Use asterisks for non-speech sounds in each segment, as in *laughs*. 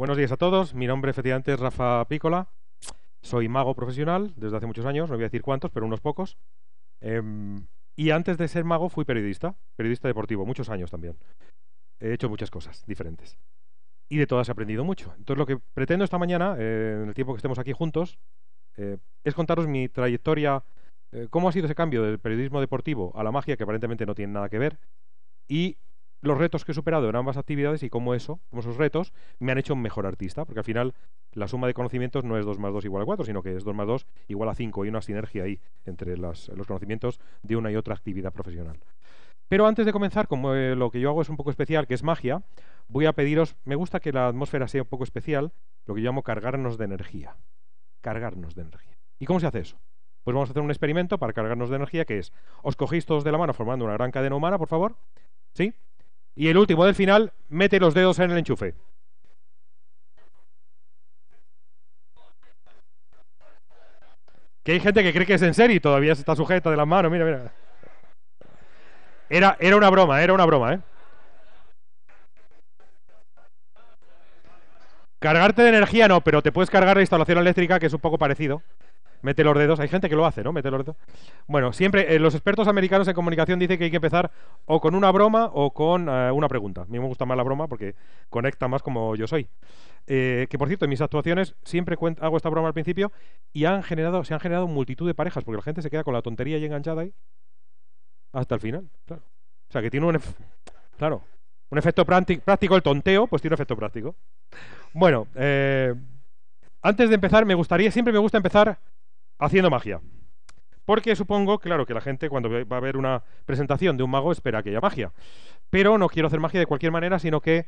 Buenos días a todos, mi nombre efectivamente es Rafa Pícola, soy mago profesional desde hace muchos años, no voy a decir cuántos, pero unos pocos. Em, y antes de ser mago fui periodista, periodista deportivo, muchos años también. He hecho muchas cosas diferentes. Y de todas he aprendido mucho. Entonces lo que pretendo esta mañana, eh, en el tiempo que estemos aquí juntos, eh, es contaros mi trayectoria, eh, cómo ha sido ese cambio del periodismo deportivo a la magia, que aparentemente no tiene nada que ver, y los retos que he superado en ambas actividades y cómo eso, como esos retos, me han hecho un mejor artista, porque al final la suma de conocimientos no es 2 más 2 igual a 4, sino que es 2 más 2 igual a 5. Hay una sinergia ahí entre los conocimientos de una y otra actividad profesional. Pero antes de comenzar, como eh, lo que yo hago es un poco especial, que es magia, voy a pediros, me gusta que la atmósfera sea un poco especial, lo que yo llamo cargarnos de energía. Cargarnos de energía. ¿Y cómo se hace eso? Pues vamos a hacer un experimento para cargarnos de energía, que es, os cogéis todos de la mano formando una gran cadena humana, por favor. ¿Sí? y el último del final mete los dedos en el enchufe. Que hay gente que cree que es en serio y todavía se está sujeta de las manos, mira, mira. Era, era una broma, era una broma, ¿eh? Cargarte de energía no, pero te puedes cargar la instalación eléctrica, que es un poco parecido mete los dedos. Hay gente que lo hace, ¿no? Mete los dedos. Bueno, siempre eh, los expertos americanos en comunicación dicen que hay que empezar o con una broma o con eh, una pregunta. A mí me gusta más la broma porque conecta más como yo soy. Eh, que por cierto, en mis actuaciones siempre hago esta broma al principio y han generado, se han generado multitud de parejas porque la gente se queda con la tontería y enganchada ahí hasta el final. Claro. O sea, que tiene un, claro, un efecto práctico el tonteo, pues tiene un efecto práctico. Bueno, antes de empezar, me gustaría, siempre me gusta empezar haciendo magia. Porque supongo, claro, que la gente cuando va a ver una presentación de un mago espera que haya magia. Pero no quiero hacer magia de cualquier manera, sino que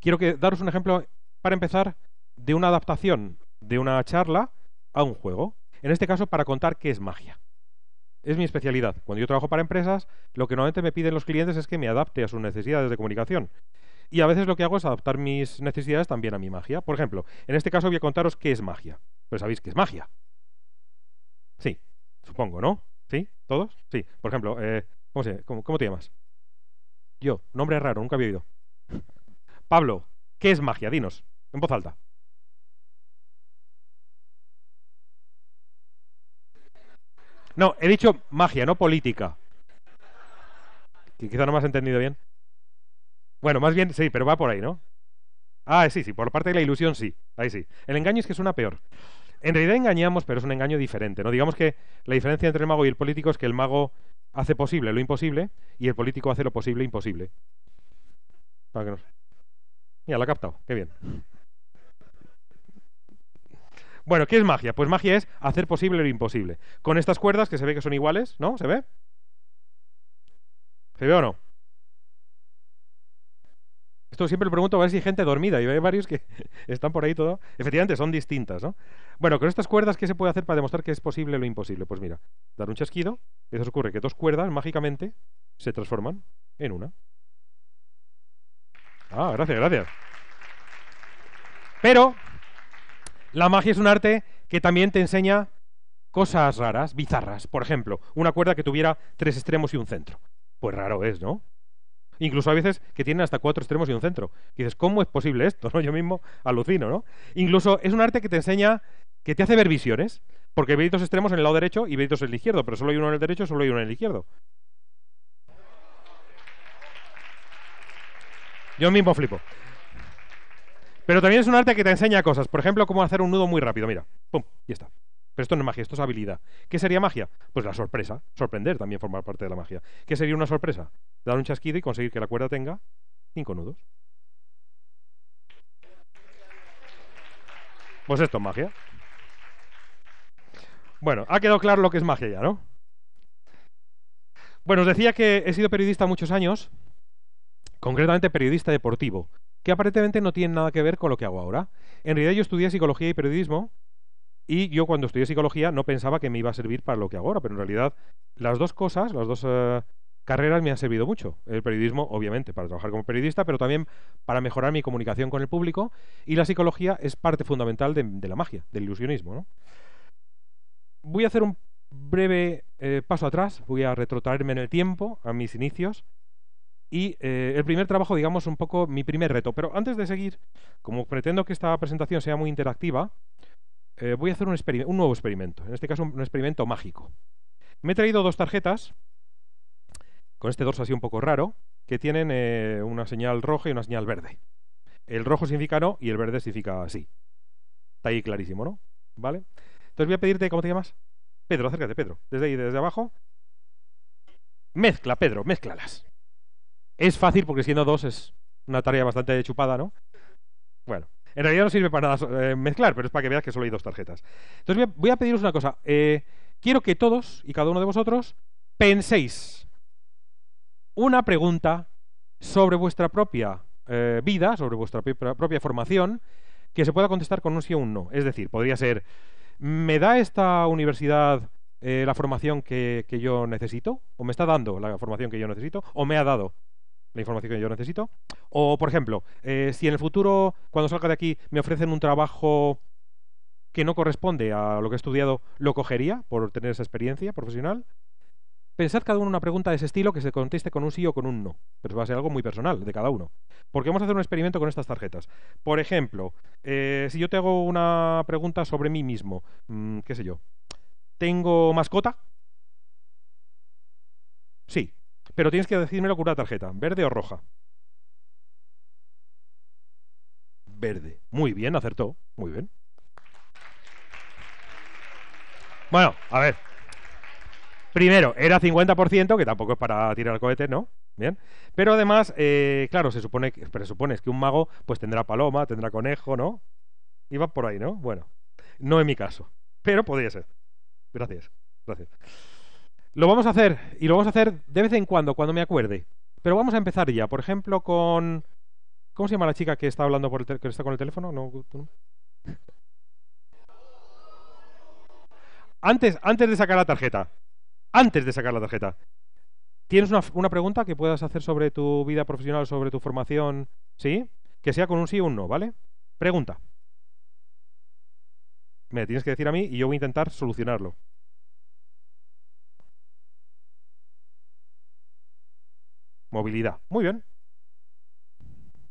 quiero daros un ejemplo, para empezar, de una adaptación de una charla a un juego. En este caso, para contar qué es magia. Es mi especialidad. Cuando yo trabajo para empresas, lo que normalmente me piden los clientes es que me adapte a sus necesidades de comunicación. Y a veces lo que hago es adaptar mis necesidades también a mi magia. Por ejemplo, en este caso voy a contaros qué es magia. Pues sabéis qué es magia. Sí, supongo, ¿no? ¿Sí? ¿Todos? Sí. Por ejemplo, eh, ¿cómo, se, cómo, te llamas? Yo, nombre raro, nunca había oído. *laughs* Pablo, ¿qué es magia? Dinos, en voz alta. No, he dicho magia, no política. Que quizá no me has entendido bien. Bueno, más bien sí, pero va por ahí, ¿no? Ah, sí, sí, por parte de la ilusión sí. Ahí sí. El engaño es que suena peor en realidad engañamos, pero es un engaño diferente. ¿no? Digamos que la diferencia entre el mago y el político es que el mago hace posible lo imposible y el político hace lo posible imposible. Para Mira, la ha captado, qué bien. Bueno, ¿qué es magia? Pues magia es hacer posible lo imposible. Con estas cuerdas que se ve que son iguales, ¿no? ¿Se ve? ¿Se ve o no? siempre pregunto a ver si hay gente dormida y hay varios que *laughs* están por ahí todo. Efectivamente, son distintas, ¿no? Bueno, con estas cuerdas, ¿qué se puede hacer para demostrar que es posible lo imposible? Pues mira, dar un chasquido, y eso ocurre que dos cuerdas mágicamente se transforman en una. Ah, gracias, gracias. Pero la magia es un arte que también te enseña cosas raras, bizarras. Por ejemplo, una cuerda que tuviera tres extremos y un centro. Pues raro es, ¿no? Incluso a veces que tienen hasta cuatro extremos y un centro. dices, ¿cómo es posible esto? ¿No? Yo mismo alucino, ¿no? Incluso es un arte que te enseña, que te hace ver visiones, porque veis dos extremos en el lado derecho y veis dos en el izquierdo, pero solo hay uno en el derecho, solo hay uno en el izquierdo. Yo mismo flipo. Pero también es un arte que te enseña cosas. Por ejemplo, cómo hacer un nudo muy rápido. Mira, pum, y está. Pero esto no es magia, esto es habilidad. ¿Qué sería magia? Pues la sorpresa. Sorprender también formar parte de la magia. ¿Qué sería una sorpresa? Dar un chasquido y conseguir que la cuerda tenga cinco nudos. Pues esto es magia. Bueno, ha quedado claro lo que es magia ya, ¿no? Bueno, os decía que he sido periodista muchos años, concretamente periodista deportivo, que aparentemente no tiene nada que ver con lo que hago ahora. En realidad yo estudié psicología y periodismo y yo cuando estudié psicología no pensaba que me iba a servir para lo que hago ahora, pero en realidad las dos cosas, las dos eh, carreras me han servido mucho. El periodismo, obviamente, para trabajar como periodista, pero también para mejorar mi comunicación con el público. Y la psicología es parte fundamental de, la magia, del ilusionismo. Voy a hacer un breve eh, paso atrás, voy a retrotraerme en el tiempo, a mis inicios. Y eh, el primer trabajo, digamos, un poco mi primer reto. Pero antes de seguir, como pretendo que esta presentación sea muy interactiva, eh, voy a hacer un, nuevo experimento, en este caso un, experimento mágico. Me he traído dos tarjetas, con este dorso así un poco raro, que tienen eh, una señal roja y una señal verde. El rojo significa no y el verde significa sí. Está ahí clarísimo, ¿no? ¿Vale? Entonces voy a pedirte, ¿cómo te llamas? Pedro, acércate, Pedro. Desde ahí, desde abajo. Mezcla, Pedro, mezclalas. Es fácil porque siendo dos es una tarea bastante chupada, ¿no? Bueno, en realidad no sirve para nada eh, mezclar, pero es para que veáis que solo hay dos tarjetas. Entonces voy a, pediros una cosa. Eh, quiero que todos y cada uno de vosotros penséis una pregunta sobre vuestra propia eh, vida, sobre vuestra propia formación, que se pueda contestar con un sí o un no. Es decir, podría ser, ¿me da esta universidad la formación que yo necesito? ¿O me está dando la formación que yo necesito? ¿O me ha dado? la información que yo necesito. O, por ejemplo, eh, si en el futuro, cuando salga de aquí, me ofrecen un trabajo que no corresponde a lo que he estudiado, lo cogería por tener esa experiencia profesional. Pensad cada uno una pregunta de ese estilo que se conteste con un sí o con un no. Pero va a ser algo muy personal de cada uno. Porque vamos a hacer un experimento con estas tarjetas. Por ejemplo, eh, si yo te hago una pregunta sobre mí mismo, mm, qué sé yo, ¿tengo mascota? Sí, pero tienes que decírmelo con una tarjeta, verde o roja. Verde. Muy bien, acertó. Muy bien. Bueno, a ver. Primero, era 50%, que tampoco es para tirar el cohete, ¿no? Bien. Pero además, eh, claro, se supone que, presupones que un mago pues tendrá paloma, tendrá conejo, ¿no? Iba por ahí, ¿no? Bueno, no en mi caso, pero podría ser. Gracias, gracias. Lo vamos a hacer, y lo vamos a hacer de vez en cuando, cuando me acuerde. Pero vamos a empezar ya, por ejemplo, con... ¿Cómo se llama la chica que está hablando por que está con el teléfono? ¿No? ¿tú Antes, antes de sacar la tarjeta. Antes de sacar la tarjeta. ¿Tienes una, una pregunta que puedas hacer sobre tu vida profesional, sobre tu formación? ¿Sí? Que sea con un sí o un no, ¿vale? Pregunta. Me tienes que decir a mí y yo voy a intentar solucionarlo. Movilidad. Muy bien.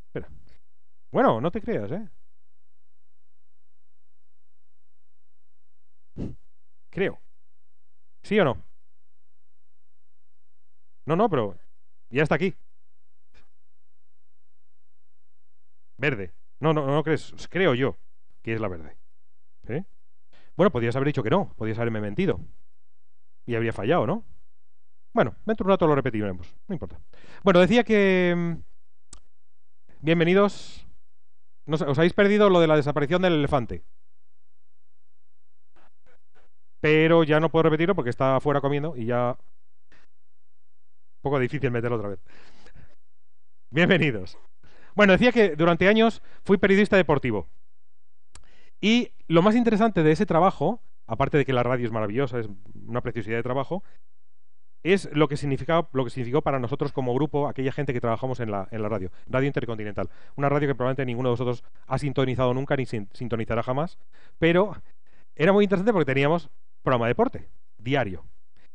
Espera. Bueno, no te creas, ¿eh? Creo. ¿Sí o no? No, no, pero ya está aquí. Verde. No, no, no crees. Creo yo que es la verde. ¿Eh? Bueno, podrías haber dicho que no. podías haberme mentido. Y habría fallado, ¿no? Bueno, dentro de un rato lo repetiremos, no importa. Bueno, decía que... Mm, bienvenidos. os habéis perdido lo de la desaparición del elefante. Pero ya no puedo repetirlo porque está afuera comiendo y ya... Un poco difícil meterlo otra vez. Bienvenidos. Bueno, decía que durante años fui periodista deportivo. Y lo más interesante de ese trabajo, aparte de que la radio es maravillosa, es una preciosidad de trabajo, es lo que, lo que significó para nosotros como grupo, aquella gente que trabajamos en la, radio, Radio Intercontinental. Una radio que probablemente ninguno de vosotros ha sintonizado nunca ni sintonizará jamás, pero era muy interesante porque teníamos programa de deporte, diario.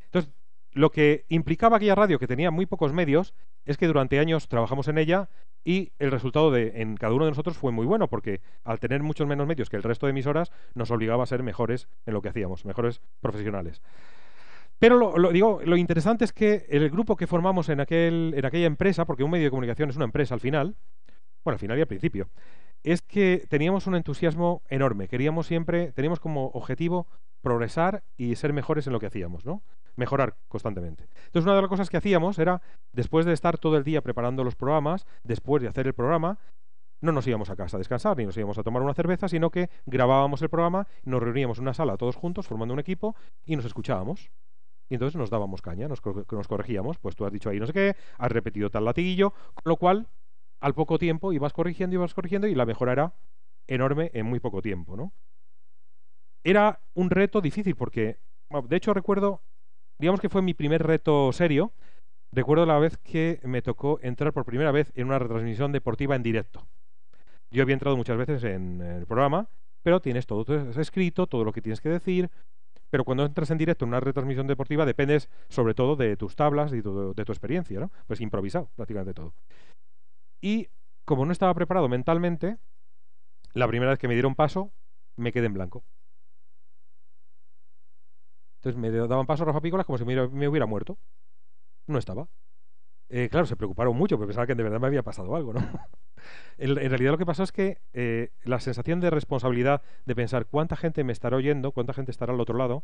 Entonces, lo que implicaba aquella radio que tenía muy pocos medios es que durante años trabajamos en ella y el resultado de, en cada uno de nosotros fue muy bueno porque al tener muchos menos medios que el resto de emisoras nos obligaba a ser mejores en lo que hacíamos, mejores profesionales. Pero lo, digo, lo interesante es que el grupo que formamos en, aquel, en aquella empresa, porque un medio de comunicación es una empresa al final, bueno, al final y al principio, es que teníamos un entusiasmo enorme. Queríamos siempre, teníamos como objetivo progresar y ser mejores en lo que hacíamos, ¿no? Mejorar constantemente. Entonces, una de las cosas que hacíamos era, después de estar todo el día preparando los programas, después de hacer el programa, no nos íbamos a casa a descansar ni nos íbamos a tomar una cerveza, sino que grabábamos el programa, nos reuníamos en una sala todos juntos, formando un equipo, y nos escuchábamos. Y entonces nos dábamos caña, nos, corregíamos, pues tú has dicho ahí no sé qué, has repetido tal latiguillo, con lo cual al poco tiempo ibas corrigiendo, ibas corrigiendo y la mejora era enorme en muy poco tiempo, ¿no? Era un reto difícil porque, de hecho recuerdo, digamos que fue mi primer reto serio, recuerdo la vez que me tocó entrar por primera vez en una retransmisión deportiva en directo. Yo había entrado muchas veces en el programa, pero tienes todo escrito, todo lo que tienes que decir, pero cuando entras en directo en una retransmisión deportiva dependes sobre todo de tus tablas y de tu experiencia, ¿no? Pues improvisado prácticamente todo. Y como no estaba preparado mentalmente, la primera vez que me dieron paso, me quedé en blanco. Entonces me daban paso a Rafa Pícolas como si me hubiera muerto. No estaba. Eh, claro, se preocuparon mucho porque pensaban que de verdad me había pasado algo, ¿no? *laughs* en, realidad lo que pasó es que eh, la sensación de responsabilidad de pensar cuánta gente me estará oyendo, cuánta gente estará al otro lado,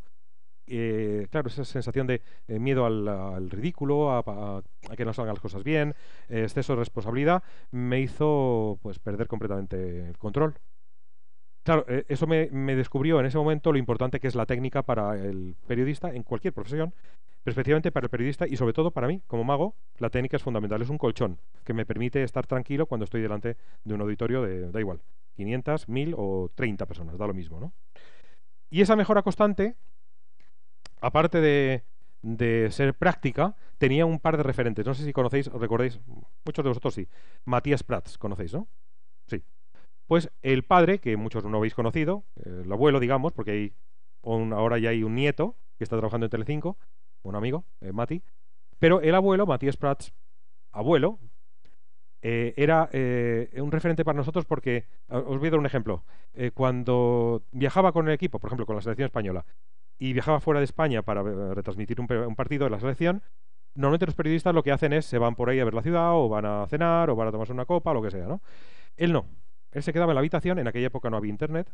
eh, claro, esa sensación de miedo al, ridículo, a, que no salgan las cosas bien, exceso de responsabilidad, me hizo pues perder completamente el control. Claro, eso me, me, descubrió en ese momento lo importante que es la técnica para el periodista en cualquier profesión especialmente para el periodista y sobre todo para mí, como mago, la técnica es fundamental, es un colchón que me permite estar tranquilo cuando estoy delante de un auditorio de, da igual, 500, 1000 o 30 personas, da lo mismo, ¿no? Y esa mejora constante, aparte de, ser práctica, tenía un par de referentes. No sé si conocéis, o recordáis, muchos de vosotros sí, Matías Prats, ¿conocéis, no? Sí. Pues el padre, que muchos no habéis conocido, el abuelo, digamos, porque hay ahora ya hay un nieto que está trabajando en Telecinco, un amigo, eh, Mati. Pero el abuelo, Matías Prats, abuelo, eh, era eh, un referente para nosotros porque, os voy a dar un ejemplo, cuando viajaba con el equipo, por ejemplo, con la selección española, y viajaba fuera de España para retransmitir un, partido de la selección, normalmente los periodistas lo que hacen es se van por ahí a ver la ciudad, o van a cenar, o van a tomarse una copa, lo que sea, ¿no? Él no. Él se quedaba en la habitación, en aquella época no había internet,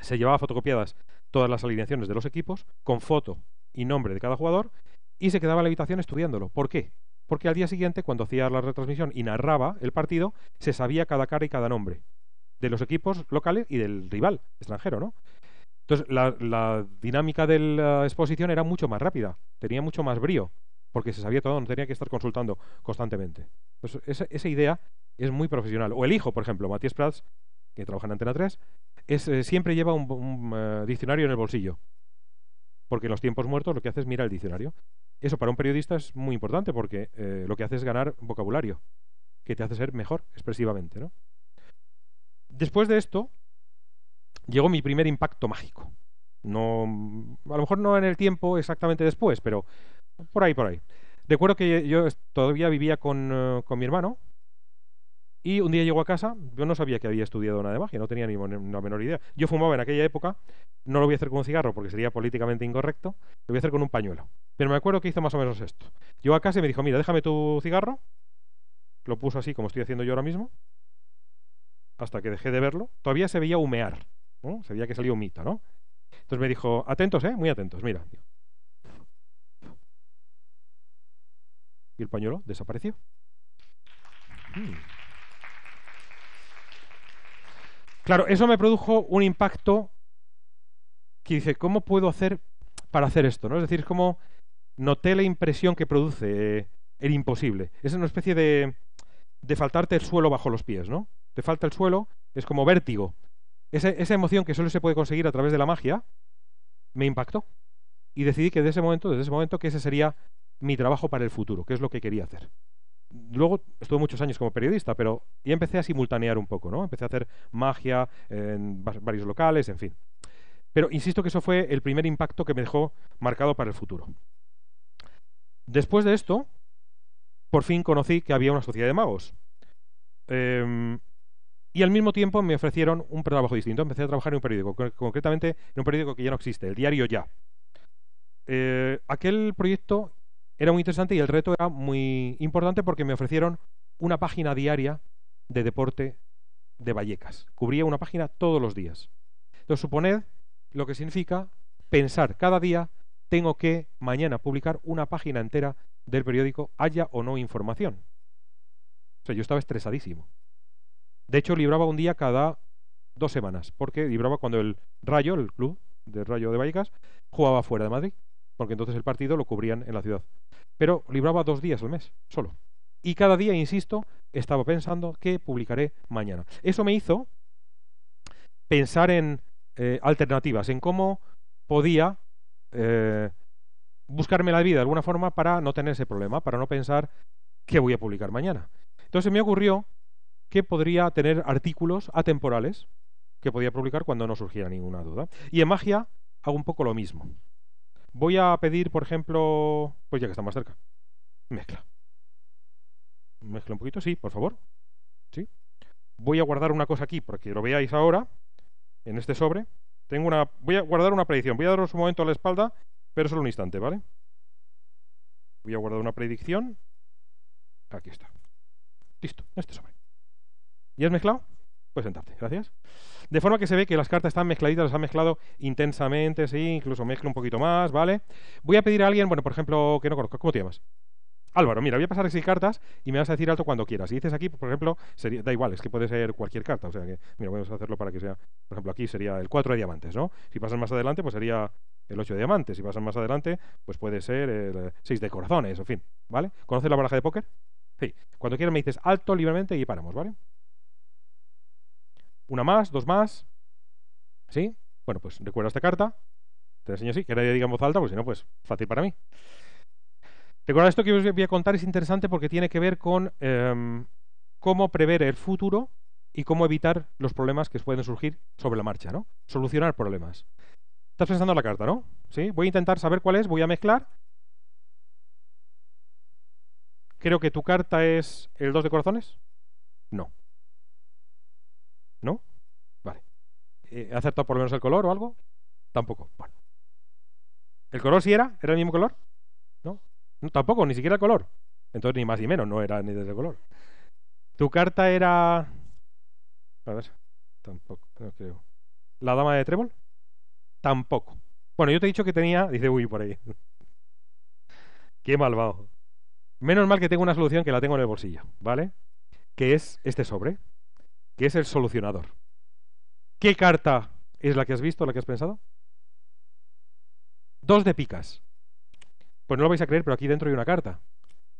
se llevaba fotocopiadas todas las alineaciones de los equipos con foto y nombre de cada jugador y se quedaba la habitación estudiándolo. ¿Por qué? Porque al día siguiente, cuando hacía la retransmisión y narraba el partido, se sabía cada cara y cada nombre de los equipos locales y del rival extranjero, ¿no? Entonces, la, dinámica de la exposición era mucho más rápida, tenía mucho más brío, porque se sabía todo, no tenía que estar consultando constantemente. Pues esa, idea es muy profesional. O el hijo, por ejemplo, Matías Prats, que trabaja en Antena 3, eh, siempre lleva un, eh, diccionario en el bolsillo porque en los tiempos muertos lo que hace es mirar el diccionario. Eso para un periodista es muy importante porque eh, lo que hace es ganar vocabulario, que te hace ser mejor expresivamente. ¿no? Después de esto, llegó mi primer impacto mágico. No, a lo mejor no en el tiempo exactamente después, pero por ahí, por ahí. acuerdo que yo todavía vivía con eh, mi hermano y un día llego a casa, yo no sabía que había estudiado nada de magia, no tenía ni la menor idea. Yo fumaba en aquella época, no lo voy a hacer con un cigarro porque sería políticamente incorrecto, lo voy a hacer con un pañuelo. Pero me acuerdo que hizo más o menos esto. Llegó a casa y me dijo, mira, déjame tu cigarro. Lo puso así como estoy haciendo yo ahora mismo, hasta que dejé de verlo. Todavía se veía humear, Se veía que salía humita, ¿no? Entonces me dijo, atentos, ¿eh? Muy atentos, mira. Y el pañuelo desapareció. Hmm. Claro, eso me produjo un impacto que dice, ¿cómo puedo hacer para hacer esto? ¿no? Es decir, es como noté la impresión que produce eh, el imposible. Es una especie de, faltarte el suelo bajo los pies, ¿no? Te falta el suelo, es como vértigo. Esa, esa emoción que solo se puede conseguir a través de la magia, me impactó. Y decidí que desde ese momento, desde ese momento, que ese sería mi trabajo para el futuro, que es lo que quería hacer luego estuve muchos años como periodista, pero ya empecé a simultanear un poco, ¿no? Empecé a hacer magia en varios locales, en fin. Pero insisto que eso fue el primer impacto que me dejó marcado para el futuro. Después de esto, por fin conocí que había una sociedad de magos. Em, y al mismo tiempo me ofrecieron un trabajo distinto. Empecé a trabajar en un periódico, concretamente en un periódico que ya no existe, el diario Ya. Eh, aquel proyecto era muy interesante y el reto era muy importante porque me ofrecieron una página diaria de deporte de Vallecas. Cubría una página todos los días. Entonces, suponed lo que significa pensar cada día, tengo que mañana publicar una página entera del periódico, haya o no información. O sea, yo estaba estresadísimo. De hecho, libraba un día cada dos semanas, porque libraba cuando el Rayo, el club del Rayo de Vallecas, jugaba fuera de Madrid, porque entonces el partido lo cubrían en la ciudad pero libraba dos días al mes, solo. Y cada día, insisto, estaba pensando qué publicaré mañana. Eso me hizo pensar en eh, alternativas, en cómo podía eh, buscarme la vida de alguna forma para no tener ese problema, para no pensar qué voy a publicar mañana. Entonces me ocurrió que podría tener artículos atemporales que podía publicar cuando no surgiera ninguna duda. Y en magia hago un poco lo mismo. Voy a pedir, por ejemplo, pues ya que está más cerca, mezcla. Mezcla un poquito, sí, por favor. Sí. Voy a guardar una cosa aquí, porque lo veáis ahora, en este sobre. Tengo una, voy a guardar una predicción. Voy a daros un momento a la espalda, pero solo un instante, ¿vale? Voy a guardar una predicción. Aquí está. Listo, este sobre. ¿Ya has mezclado? Puedes sentarte, gracias. De forma que se ve que las cartas están mezcladitas, las han mezclado intensamente, sí, incluso mezclo un poquito más, ¿vale? Voy a pedir a alguien, bueno, por ejemplo, que no conozco, ¿cómo te llamas? Álvaro, mira, voy a pasar 6 cartas y me vas a decir alto cuando quieras. Si dices aquí, por ejemplo, sería, da igual, es que puede ser cualquier carta. O sea que, mira, vamos a hacerlo para que sea, por ejemplo, aquí sería el 4 de diamantes, ¿no? Si pasan más adelante, pues sería el 8 de diamantes. Si pasan más adelante, pues puede ser el 6 de corazones, en fin, ¿vale? ¿Conoces la baraja de póker? Sí. Cuando quieras me dices alto libremente y paramos, ¿vale? una más, dos más. ¿Sí? Bueno, pues recuerda esta carta. Te enseño así, que nadie diga en voz alta, pues si no, pues fácil para mí. Recordad esto que os voy a contar es interesante porque tiene que ver con em, cómo prever el futuro y cómo evitar los problemas que pueden surgir sobre la marcha, ¿no? Solucionar problemas. Estás pensando en la carta, ¿no? Sí, voy a intentar saber cuál es, voy a mezclar. Creo que tu carta es el 2 de corazones. No, ¿No? Vale. Eh, ¿Ha acertado por lo menos el color o algo? Tampoco. Bueno. ¿El color sí era? ¿Era el mismo color? ¿No? tampoco, ni siquiera el color. Entonces, ni más ni menos, no era ni de ese color. Tu carta era. A ver. Tampoco, no creo. ¿La dama de trébol? Tampoco. Bueno, yo te he dicho que tenía. Dice, uy, por ahí. *laughs* Qué malvado. Menos mal que tengo una solución que la tengo en el bolsillo, ¿vale? Que es este sobre que es el solucionador. ¿Qué carta es la que has visto, la que has pensado? Dos de picas. Pues no lo vais a creer, pero aquí dentro hay una carta.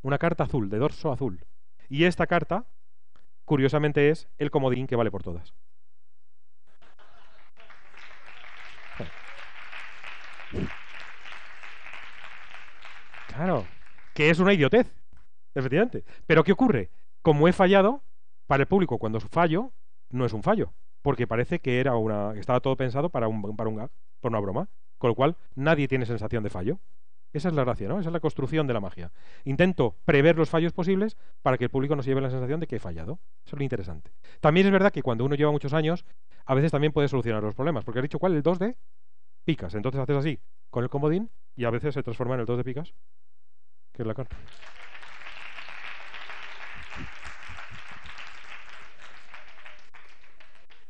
Una carta azul, de dorso azul. Y esta carta, curiosamente, es el comodín que vale por todas. Claro, que es una idiotez, efectivamente. Pero ¿qué ocurre? Como he fallado, para el público, cuando es fallo, no es un fallo, porque parece que era una estaba todo pensado para un, para un gag, una broma, con lo cual nadie tiene sensación de fallo. Esa es la gracia, ¿no? Esa es la construcción de la magia. Intento prever los fallos posibles para que el público no se lleve la sensación de que he fallado. Eso es lo interesante. También es verdad que cuando uno lleva muchos años, a veces también puede solucionar los problemas, porque has dicho, ¿cuál? El 2 de picas. Entonces haces así con el comodín y a veces se transforma en el 2 de picas, que es la carta.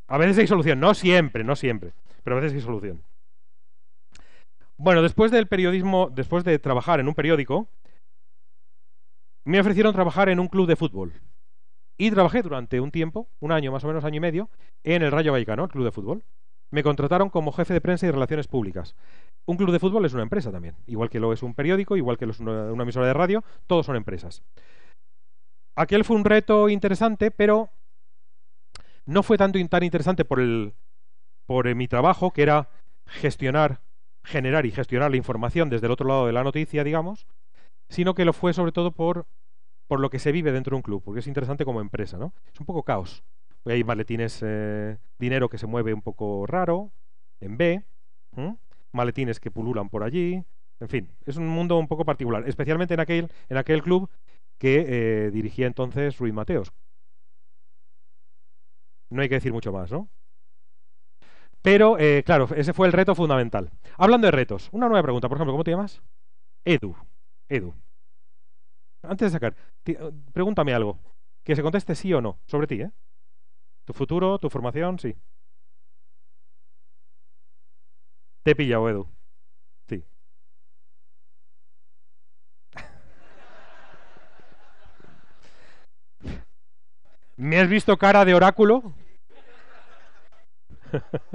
A veces hay solución, no siempre, no siempre, pero a veces hay solución. Bueno, después del periodismo, después de trabajar en un periódico, me ofrecieron trabajar en un club de fútbol. Y trabajé durante un tiempo, un año más o menos, año y medio, en el Rayo Vallecano, el club de fútbol. Me contrataron como jefe de prensa y relaciones públicas. Un club de fútbol es una empresa también, igual que lo es un periódico, igual que lo es una emisora de radio, todos son empresas. Aquel fue un reto interesante, pero no fue tanto tan interesante por, el, por eh, mi trabajo, que era gestionar, generar y gestionar la información desde el otro lado de la noticia, digamos, sino que lo fue sobre todo por, por lo que se vive dentro de un club, porque es interesante como empresa, ¿no? Es un poco caos. hay maletines, eh, dinero que se mueve un poco raro, en B, maletines que pululan por allí, en fin, es un mundo un poco particular, especialmente en aquel, en aquel club que eh, dirigía entonces Ruiz Mateos, no hay que decir mucho más, ¿no? Pero, eh, claro, ese fue el reto fundamental. Hablando de retos, una nueva pregunta, por ejemplo, ¿cómo te llamas? Edu. Edu. Antes de sacar, eh, pregúntame algo. Que se conteste sí o no, sobre ti, ¿eh? Tu futuro, tu formación, sí. Te he pillado, Edu. ¿Me has visto cara de oráculo? *laughs*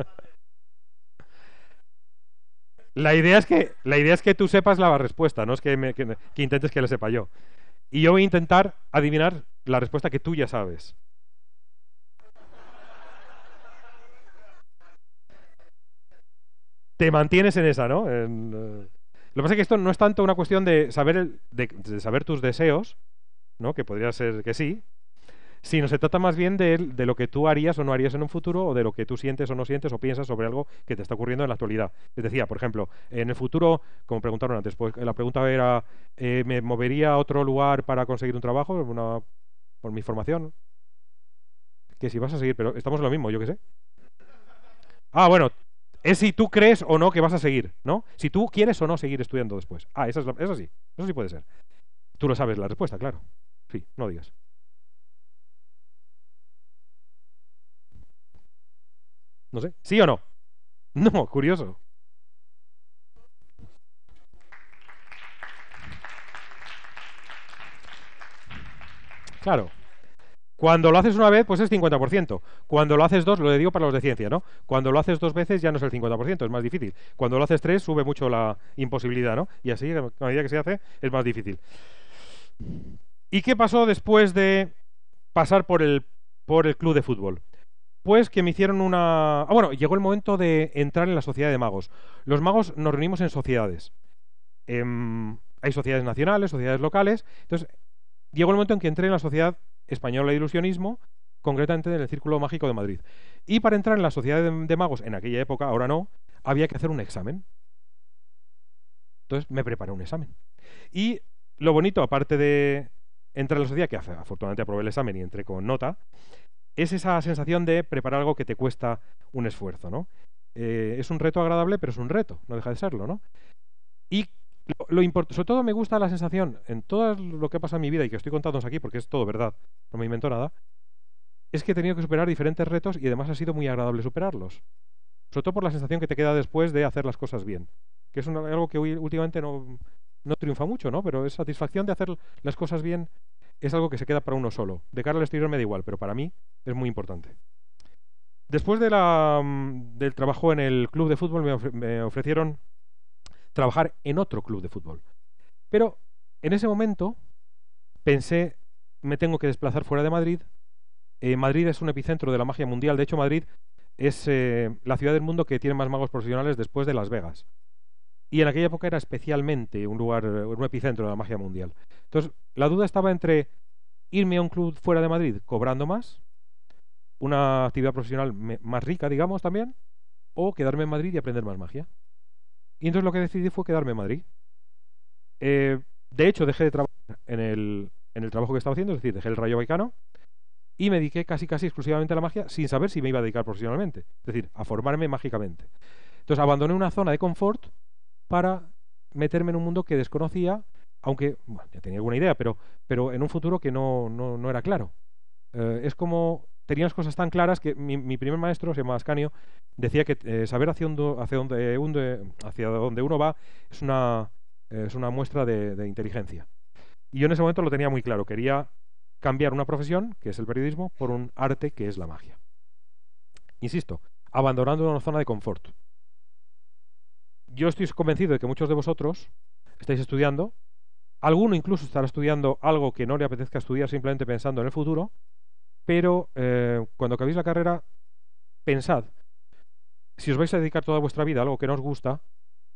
la, idea es que, la idea es que tú sepas la respuesta, no es que, intentes que la sepa yo. Y yo voy a intentar adivinar la respuesta que tú ya sabes. Te mantienes en esa, ¿no? Eh, lo que pasa es que esto no es tanto una cuestión de saber, de saber tus deseos, ¿no? que podría ser que sí, no, se trata más bien de, de, lo que tú harías o no harías en un futuro o de lo que tú sientes o no sientes o piensas sobre algo que te está ocurriendo en la actualidad. Les decía, por ejemplo, en el futuro, como preguntaron antes, pues la pregunta era, eh, ¿me movería a otro lugar para conseguir un trabajo? por mi formación. Que si vas a seguir, pero estamos en lo mismo, yo qué sé. Ah, bueno, es si tú crees o no que vas a seguir, ¿no? Si tú quieres o no seguir estudiando después. Ah, eso, es eso sí, eso sí puede ser. Tú lo sabes la respuesta, claro. Sí, no digas. No sé. ¿Sí o no? *laughs* No, curioso. Claro. Cuando lo haces una vez, pues es 50%. Cuando lo haces dos, lo digo para los de ciencia, ¿no? Cuando lo haces dos veces ya no es el 50%, es más difícil. Cuando lo haces tres, sube mucho la imposibilidad, ¿no? Y así, a medida que se hace, es más difícil. ¿Y qué pasó después de pasar por el, por el club de fútbol? Pues que me hicieron una... Ah, bueno, llegó el momento de entrar en la sociedad de magos. Los magos nos reunimos en sociedades. Em, hay sociedades nacionales, sociedades locales. Entonces, llegó el momento en que entré en la Sociedad Española de Ilusionismo, concretamente en el Círculo Mágico de Madrid. Y para entrar en la Sociedad de, de Magos en aquella época, ahora no, había que hacer un examen. Entonces me preparé un examen. Y lo bonito, aparte de entrar en la sociedad, que afortunadamente aprobé el examen y entré con nota, es esa sensación de preparar algo que te cuesta un esfuerzo, ¿no? Eh, es un reto agradable, pero es un reto, no deja de serlo, ¿no? Y lo, sobre todo me gusta la sensación, en todo lo que ha pasado en mi vida y que estoy contándonos aquí, porque es todo verdad, no me invento nada, es que he tenido que superar diferentes retos y además ha sido muy agradable superarlos. Sobre todo por la sensación que te queda después de hacer las cosas bien. Que es algo que últimamente no, no triunfa mucho, ¿no? Pero es satisfacción de hacer las cosas bien es algo que se queda para uno solo. De cara al exterior me da igual, pero para mí es muy importante. Después mm, del trabajo en el club de fútbol me, ofrecieron trabajar en otro club de fútbol. Pero en ese momento pensé, me tengo que desplazar fuera de Madrid. Eh, Madrid es un epicentro de la magia mundial. De hecho, Madrid es eh, la ciudad del mundo que tiene más magos profesionales después de Las Vegas y en aquella época era especialmente un lugar, eh, un epicentro de la magia mundial. Entonces, la duda estaba entre irme a un club fuera de Madrid cobrando más, una actividad profesional más rica, digamos, también, o quedarme en Madrid y aprender más magia. Y entonces lo que decidí fue quedarme en Madrid. Eh, de hecho, dejé de trabajar en el, en el trabajo que estaba haciendo, es decir, dejé el Rayo Baicano, y me dediqué casi casi exclusivamente a la magia sin saber si me iba a dedicar profesionalmente, es decir, a formarme mágicamente. Entonces abandoné una zona de confort para meterme en un mundo que desconocía, aunque ya tenía alguna idea, pero, en un futuro que no, era claro. Eh, es como tenía las cosas tan claras que mi, primer maestro, se llamaba Ascanio, decía que eh, saber eh, hacia, dónde, uno va es una, muestra de, de inteligencia. Y yo en ese momento lo tenía muy claro, quería cambiar una profesión, que es el periodismo, por un arte, que es la magia. Insisto, abandonando una zona de confort yo estoy convencido de que muchos de vosotros estáis estudiando, alguno incluso estará estudiando algo que no le apetezca estudiar simplemente pensando en el futuro, pero eh, cuando acabéis la carrera, pensad, si os vais a dedicar toda vuestra vida a algo que no os gusta,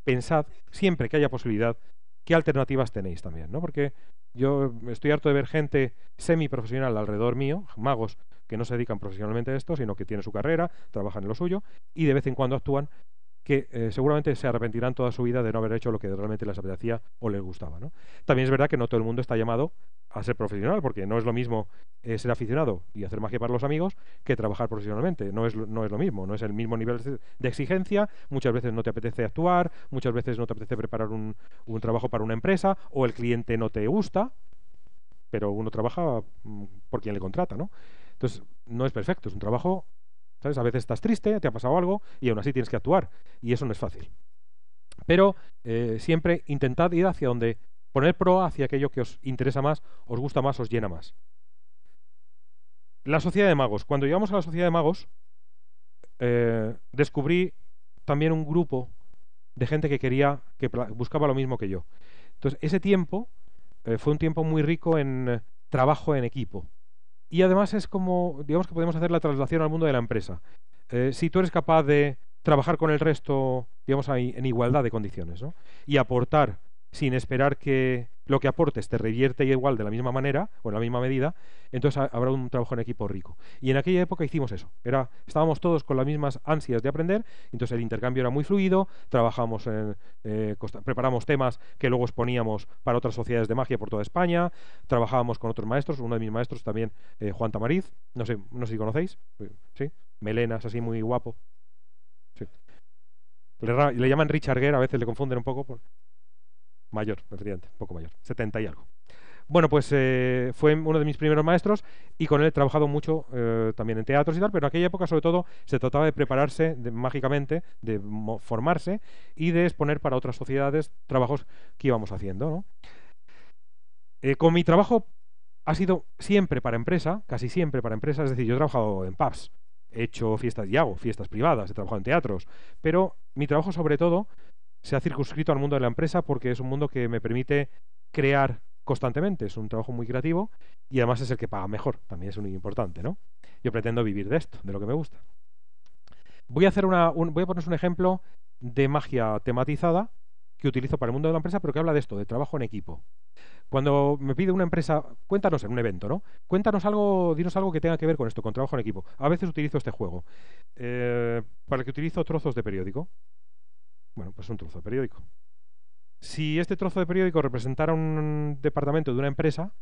pensad siempre que haya posibilidad qué alternativas tenéis también, ¿no? Porque yo estoy harto de ver gente semiprofesional alrededor mío, magos que no se dedican profesionalmente a esto, sino que tienen su carrera, trabajan en lo suyo y de vez en cuando actúan que eh, seguramente se arrepentirán toda su vida de no haber hecho lo que realmente les apetecía o les gustaba. ¿no? También es verdad que no todo el mundo está llamado a ser profesional, porque no es lo mismo eh, ser aficionado y hacer magia para los amigos que trabajar profesionalmente. No es, no es lo mismo, no es el mismo nivel de exigencia. Muchas veces no te apetece actuar, muchas veces no te apetece preparar un, un trabajo para una empresa o el cliente no te gusta, pero uno trabaja mm, por quien le contrata, ¿no? Entonces, no es perfecto, es un trabajo a veces estás triste, te ha pasado algo y aún así tienes que actuar. Y eso no es fácil. Pero eh, siempre intentad ir hacia donde poner pro hacia aquello que os interesa más, os gusta más, os llena más. La sociedad de magos. Cuando llegamos a la sociedad de magos, eh, descubrí también un grupo de gente que quería, que buscaba lo mismo que yo. Entonces, ese tiempo eh, fue un tiempo muy rico en trabajo en equipo y además es como, digamos que podemos hacer la traslación al mundo de la empresa. Eh, si tú eres capaz de trabajar con el resto, digamos, en igualdad de condiciones, ¿no? Y aportar sin esperar que lo que aportes te revierte igual de la misma manera o en la misma medida, entonces habrá un trabajo en equipo rico. Y en aquella época hicimos eso. Era, estábamos todos con las mismas ansias de aprender, entonces el intercambio era muy fluido, trabajamos en, eh, preparamos temas que luego exponíamos para otras sociedades de magia por toda España, trabajábamos con otros maestros, uno de mis maestros también, eh, Juan Tamariz, no sé, no sé si conocéis, eh, sí, melenas así muy guapo. Le, llaman Richard Guerra. a veces le confunden un poco. Por, Mayor, un poco mayor, 70 y algo. Bueno, pues eh, fue uno de mis primeros maestros y con él he trabajado mucho eh, también en teatros y tal, pero en aquella época sobre todo se trataba de prepararse mágicamente, de formarse y de exponer para otras sociedades trabajos que íbamos haciendo. ¿no? Eh, con mi trabajo ha sido siempre para empresa, casi siempre para empresa, es decir, yo he trabajado en pubs, he hecho fiestas y hago fiestas privadas, he trabajado en teatros, pero mi trabajo sobre todo se ha circunscrito al mundo de la empresa porque es un mundo que me permite crear constantemente. Es un trabajo muy creativo y además es el que paga mejor. También es un importante, ¿no? Yo pretendo vivir de esto, de lo que me gusta. Voy a hacer una, un, voy a poneros un ejemplo de magia tematizada que utilizo para el mundo de la empresa, pero que habla de esto, de trabajo en equipo. Cuando me pide una empresa, cuéntanos en un evento, ¿no? Cuéntanos algo, dinos algo que tenga que ver con esto, con trabajo en equipo. A veces utilizo este juego, eh, para el que utilizo trozos de periódico. Bueno, pues un trozo de periódico. Si este trozo de periódico representara un departamento de una empresa,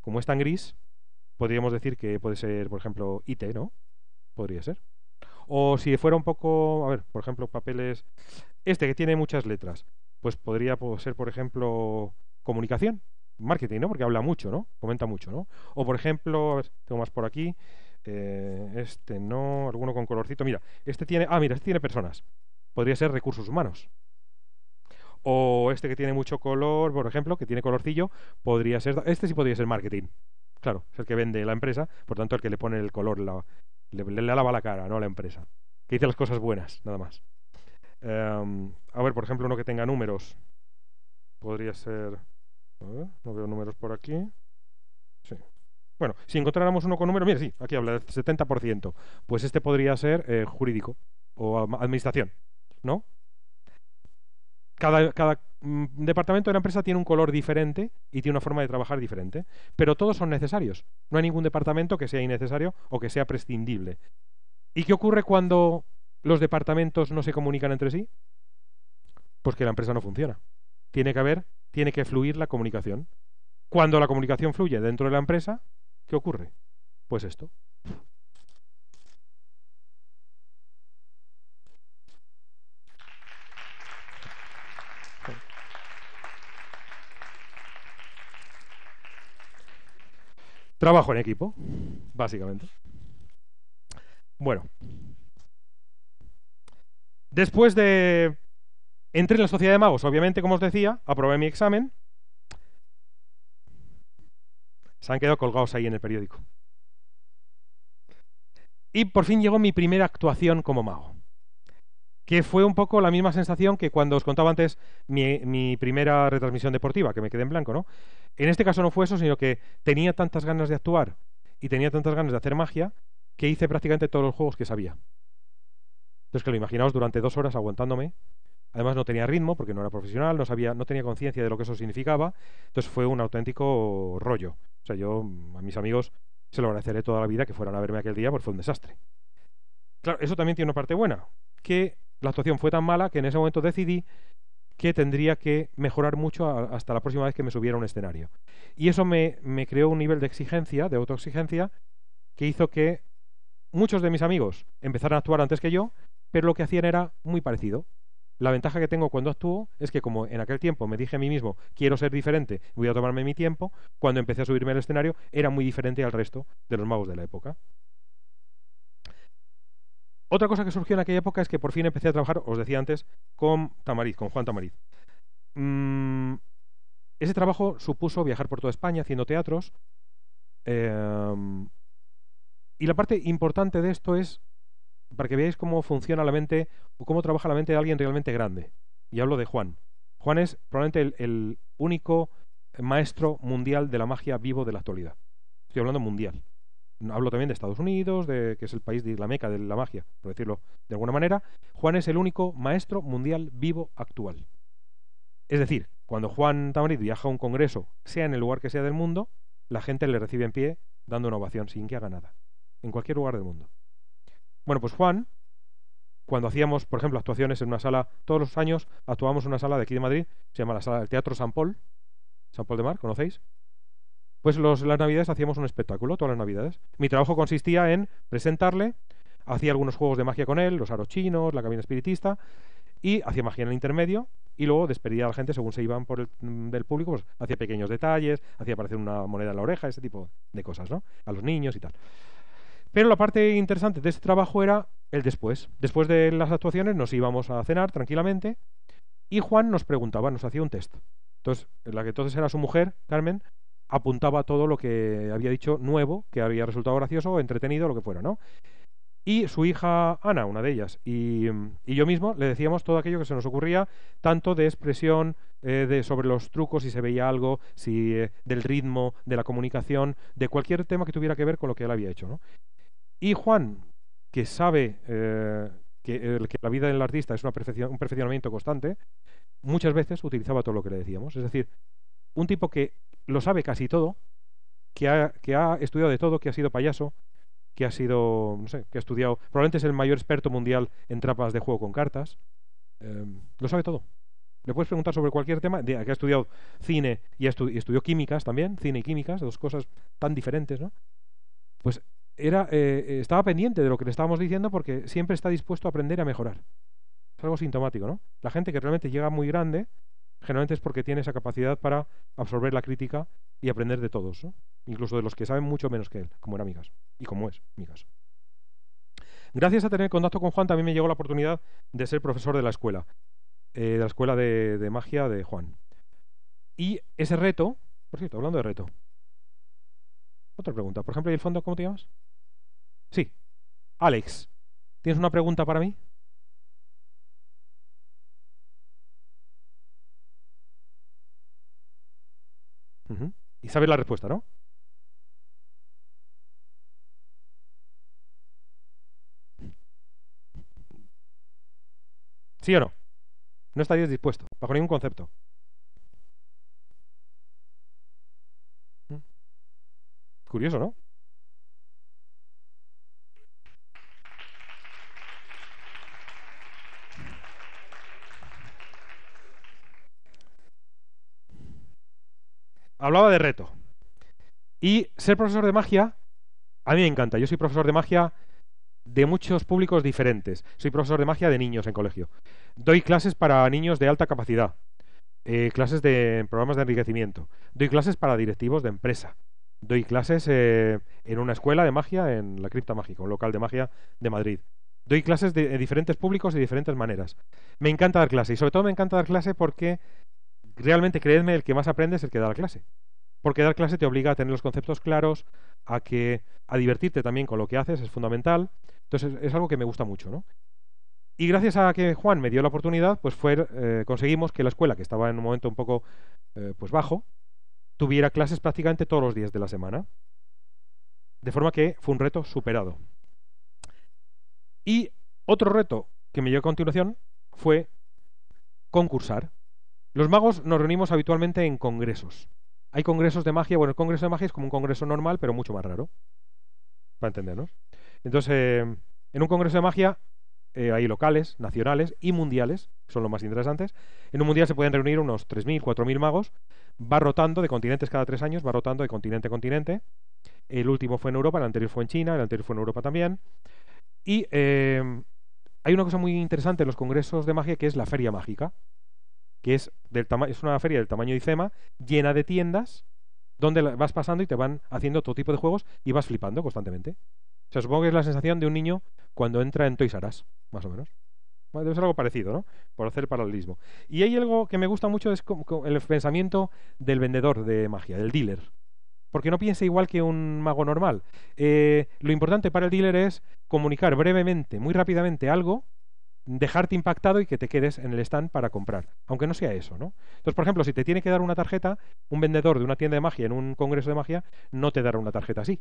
como es tan gris, podríamos decir que puede ser, por ejemplo, IT, ¿no? Podría ser. O si fuera un poco, a ver, por ejemplo, papeles... Este que tiene muchas letras, pues podría ser, por ejemplo, comunicación, marketing, ¿no? Porque habla mucho, ¿no? Comenta mucho, ¿no? O, por ejemplo, a ver, tengo más por aquí. Eh, este no, alguno con colorcito. Mira, este tiene. Ah, mira, este tiene personas podría ser recursos humanos. O este que tiene mucho color, por ejemplo, que tiene colorcillo, podría ser. Este sí podría ser marketing. Claro, es el que vende la empresa, por tanto, el que le pone el color, le, lava la cara, no la empresa. Que dice las cosas buenas, nada más. Em, a ver, por ejemplo, uno que tenga números. Podría ser. A ver, no veo números por aquí. Sí. Bueno, si encontráramos uno con números, mira, sí, aquí habla del 70%. Pues este podría ser eh, jurídico o administración. ¿no? Cada, mm, departamento de la empresa tiene un color diferente y tiene una forma de trabajar diferente, pero todos son necesarios. No hay ningún departamento que sea innecesario o que sea prescindible. ¿Y qué ocurre cuando los departamentos no se comunican entre sí? Pues que la empresa no funciona. Tiene que haber, tiene que fluir la comunicación. Cuando la comunicación fluye dentro de la empresa, ¿qué ocurre? Pues esto, Trabajo en equipo, básicamente. Bueno. Después de... Entré en la Sociedad de Magos, obviamente, como os decía, aprobé mi examen. Se han quedado colgados ahí en el periódico. Y por fin llegó mi primera actuación como mago que fue un poco la misma sensación que cuando os contaba antes mi, primera retransmisión deportiva, que me quedé en blanco, ¿no? En este caso no fue eso, sino que tenía tantas ganas de actuar y tenía tantas ganas de hacer magia que hice prácticamente todos los juegos que sabía. Entonces, que lo imaginaos durante dos horas aguantándome. Además no tenía ritmo porque no era profesional, no sabía, no tenía conciencia de lo que eso significaba. Entonces fue un auténtico rollo. O sea, yo a mis amigos se lo agradeceré toda la vida que fueran a verme aquel día porque fue un desastre. Claro, eso también tiene una parte buena, que la actuación fue tan mala que en ese momento decidí que tendría que mejorar mucho hasta la próxima vez que me subiera a un escenario. Y eso me, me creó un nivel de exigencia, de autoexigencia, que hizo que muchos de mis amigos empezaran a actuar antes que yo, pero lo que hacían era muy parecido. La ventaja que tengo cuando actúo es que como en aquel tiempo me dije a mí mismo, quiero ser diferente, voy a tomarme mi tiempo, cuando empecé a subirme al escenario era muy diferente al resto de los magos de la época. Otra cosa que surgió en aquella época es que por fin empecé a trabajar, os decía antes, con Tamariz, con Juan Tamariz. Mm, ese trabajo supuso viajar por toda España haciendo teatros. Em, y la parte importante de esto es para que veáis cómo funciona la mente o cómo trabaja la mente de alguien realmente grande. Y hablo de Juan. Juan es probablemente el único maestro mundial de la magia vivo de la actualidad. Estoy hablando mundial hablo también de Estados Unidos, de, que es el país de la meca de la magia, por decirlo de alguna manera, Juan es el único maestro mundial vivo actual. Es decir, cuando Juan Tamariz viaja a un congreso, sea en el lugar que sea del mundo, la gente le recibe en pie dando una ovación sin que haga nada, en cualquier lugar del mundo. Bueno, pues Juan, cuando hacíamos, por ejemplo, actuaciones en una sala, todos los años actuábamos en una sala de aquí de Madrid, se llama la sala del Teatro San Paul, San Paul de Mar, ¿conocéis? Pues las navidades hacíamos un espectáculo, todas las navidades. Mi trabajo consistía en presentarle, hacía algunos juegos de magia con él, los aros chinos, la cabina espiritista, y hacía magia en el intermedio, y luego despedía a la gente según se iban por el, mm, del público, pues, hacía pequeños detalles, hacía aparecer una moneda en la oreja, ese tipo de cosas, ¿no? A los niños y tal. Pero la parte interesante de ese trabajo era el después. Después de las actuaciones nos íbamos a cenar tranquilamente y Juan nos preguntaba, nos hacía un test. Entonces, la que entonces era su mujer, Carmen, apuntaba todo lo que había dicho nuevo, que había resultado gracioso, o entretenido, lo que fuera, ¿no? Y su hija Ana, una de ellas, y, yo mismo le decíamos todo aquello que se nos ocurría, tanto de expresión eh, de, sobre los trucos, si se veía algo, si, eh, del ritmo, de la comunicación, de cualquier tema que tuviera que ver con lo que él había hecho. ¿no? Y Juan, que sabe eh, que, la vida del artista es un perfeccionamiento constante, muchas veces utilizaba todo lo que le decíamos. Es decir, un tipo que lo sabe casi todo, que ha, que ha estudiado de todo, que ha sido payaso, que ha sido, no sé, que ha estudiado, probablemente es el mayor experto mundial en trapas de juego con cartas, em, lo sabe todo. Le puedes preguntar sobre cualquier tema, que ha estudiado cine y, estudió químicas también, cine y químicas, dos cosas tan diferentes, ¿no? Pues era, eh, eh, estaba pendiente de lo que le estábamos diciendo porque siempre está dispuesto a aprender y a mejorar. Es algo sintomático, ¿no? La gente que realmente llega muy grande generalmente es porque tiene esa capacidad para absorber la crítica y aprender de todos, incluso de los que saben mucho menos que él, como era amigas y como es mi caso. Gracias a tener contacto con Juan también me llegó la oportunidad de ser profesor de la escuela, eh, de la escuela de, de magia de Juan. Y ese reto, por cierto, hablando de reto, otra pregunta. Por ejemplo, ¿y el fondo cómo te llamas? Sí. Alex, ¿tienes una pregunta para mí? Y sabes la respuesta, ¿no? ¿Sí o no? No estarías dispuesto, bajo ningún concepto. Mm. Curioso, ¿no? hablaba de reto. Y ser profesor de magia, a mí me encanta. Yo soy profesor de magia de muchos públicos diferentes. Soy profesor de magia de niños en colegio. Doy clases para niños de alta capacidad. Eh, clases de programas de enriquecimiento. Doy clases para directivos de empresa. Doy clases eh, en una escuela de magia en la Cripta Mágica, un local de magia de Madrid. Doy clases de, diferentes públicos y diferentes maneras. Me encanta dar clases. y sobre todo me encanta dar clase porque realmente creedme, el que más aprende es el que da la clase. Porque dar clase te obliga a tener los conceptos claros, a que a divertirte también con lo que haces, es fundamental. Entonces es algo que me gusta mucho, ¿no? Y gracias a que Juan me dio la oportunidad, pues fue, eh, conseguimos que la escuela, que estaba en un momento un poco eh, pues bajo, tuviera clases prácticamente todos los días de la semana. De forma que fue un reto superado. Y otro reto que me dio a continuación fue concursar. Los magos nos reunimos habitualmente en congresos. Hay congresos de magia, bueno, el congreso de magia es como un congreso normal, pero mucho más raro, para entendernos. Entonces, eh, en un congreso de magia eh, hay locales, nacionales y mundiales, son los más interesantes. En un mundial se pueden reunir unos 3.000, 4.000 magos, va rotando de continentes cada tres años, va rotando de continente a continente. El último fue en Europa, el anterior fue en China, el anterior fue en Europa también. Y eh, hay una cosa muy interesante en los congresos de magia que es la feria mágica que es, del es una feria del tamaño de IFEMA, llena de tiendas, donde vas pasando y te van haciendo todo tipo de juegos y vas flipando constantemente. O sea, supongo que es la sensación de un niño cuando entra en Toys R Us, más o menos. debe ser algo parecido, ¿no? Por hacer paralelismo. Y hay algo que me gusta mucho, es el pensamiento del vendedor de magia, del dealer. Porque no piensa igual que un mago normal. Eh, lo importante para el dealer es comunicar brevemente, muy rápidamente, algo dejarte impactado y que te quedes en el stand para comprar, aunque no sea eso, ¿no? Entonces, por ejemplo, si te tiene que dar una tarjeta, un vendedor de una tienda de magia en un congreso de magia no te dará una tarjeta así.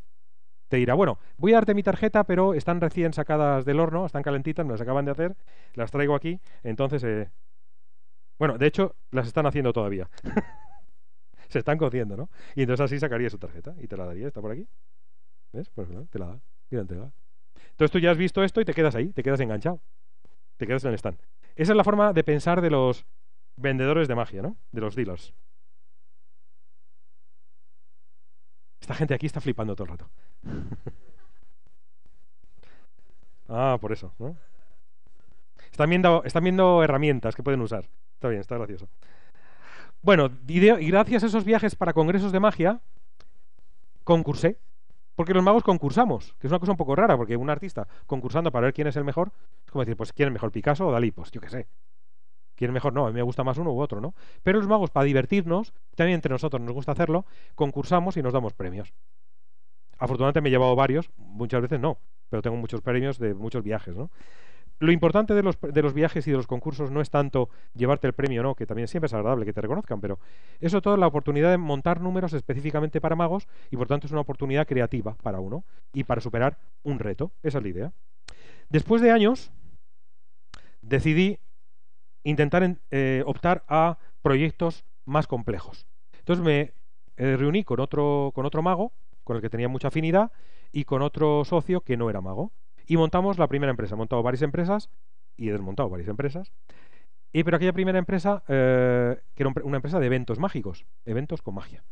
Te dirá, bueno, voy a darte mi tarjeta, pero están recién sacadas del horno, están calentitas, me las acaban de hacer, las traigo aquí, entonces, eh, bueno, de hecho, las están haciendo todavía. *laughs* Se están cociendo, ¿no? Y entonces así sacaría su tarjeta y te la daría, está por aquí. ¿Ves? Pues no, te la da, la Entonces tú ya has visto esto y te quedas ahí, te quedas enganchado. Esa es la forma de pensar de los vendedores de magia, ¿no? De los dealers. Esta gente aquí está flipando todo el rato. *laughs* ah, por eso, ¿no? Están viendo, están viendo herramientas que pueden usar. Está bien, está gracioso. Bueno, y gracias a esos viajes para congresos de magia, concursé porque los magos concursamos, que es una cosa un poco rara, porque un artista concursando para ver quién es el mejor, es como decir, pues quién es mejor, Picasso o Dalí, pues yo qué sé. ¿Quién es mejor? No, a mí me gusta más uno u otro, ¿no? Pero los magos, para divertirnos, también entre nosotros nos gusta hacerlo, concursamos y nos damos premios. Afortunadamente me he llevado varios, muchas veces no, pero tengo muchos premios de muchos viajes, ¿no? Lo importante de los, viajes y de los concursos no es tanto llevarte el premio, no, que también siempre es agradable que te reconozcan, pero eso todo la oportunidad de montar números específicamente para magos y por tanto es una oportunidad creativa para uno y para superar un reto. Esa es la idea. Después de años, decidí intentar eh, optar a proyectos más complejos. Entonces me eh, reuní con otro, con otro mago, con el que tenía mucha afinidad, y con otro socio que no era mago. Y montamos la primera empresa. He montado varias empresas y he desmontado varias empresas. pero aquella primera empresa, eh, que era una empresa de eventos mágicos, eventos con magia.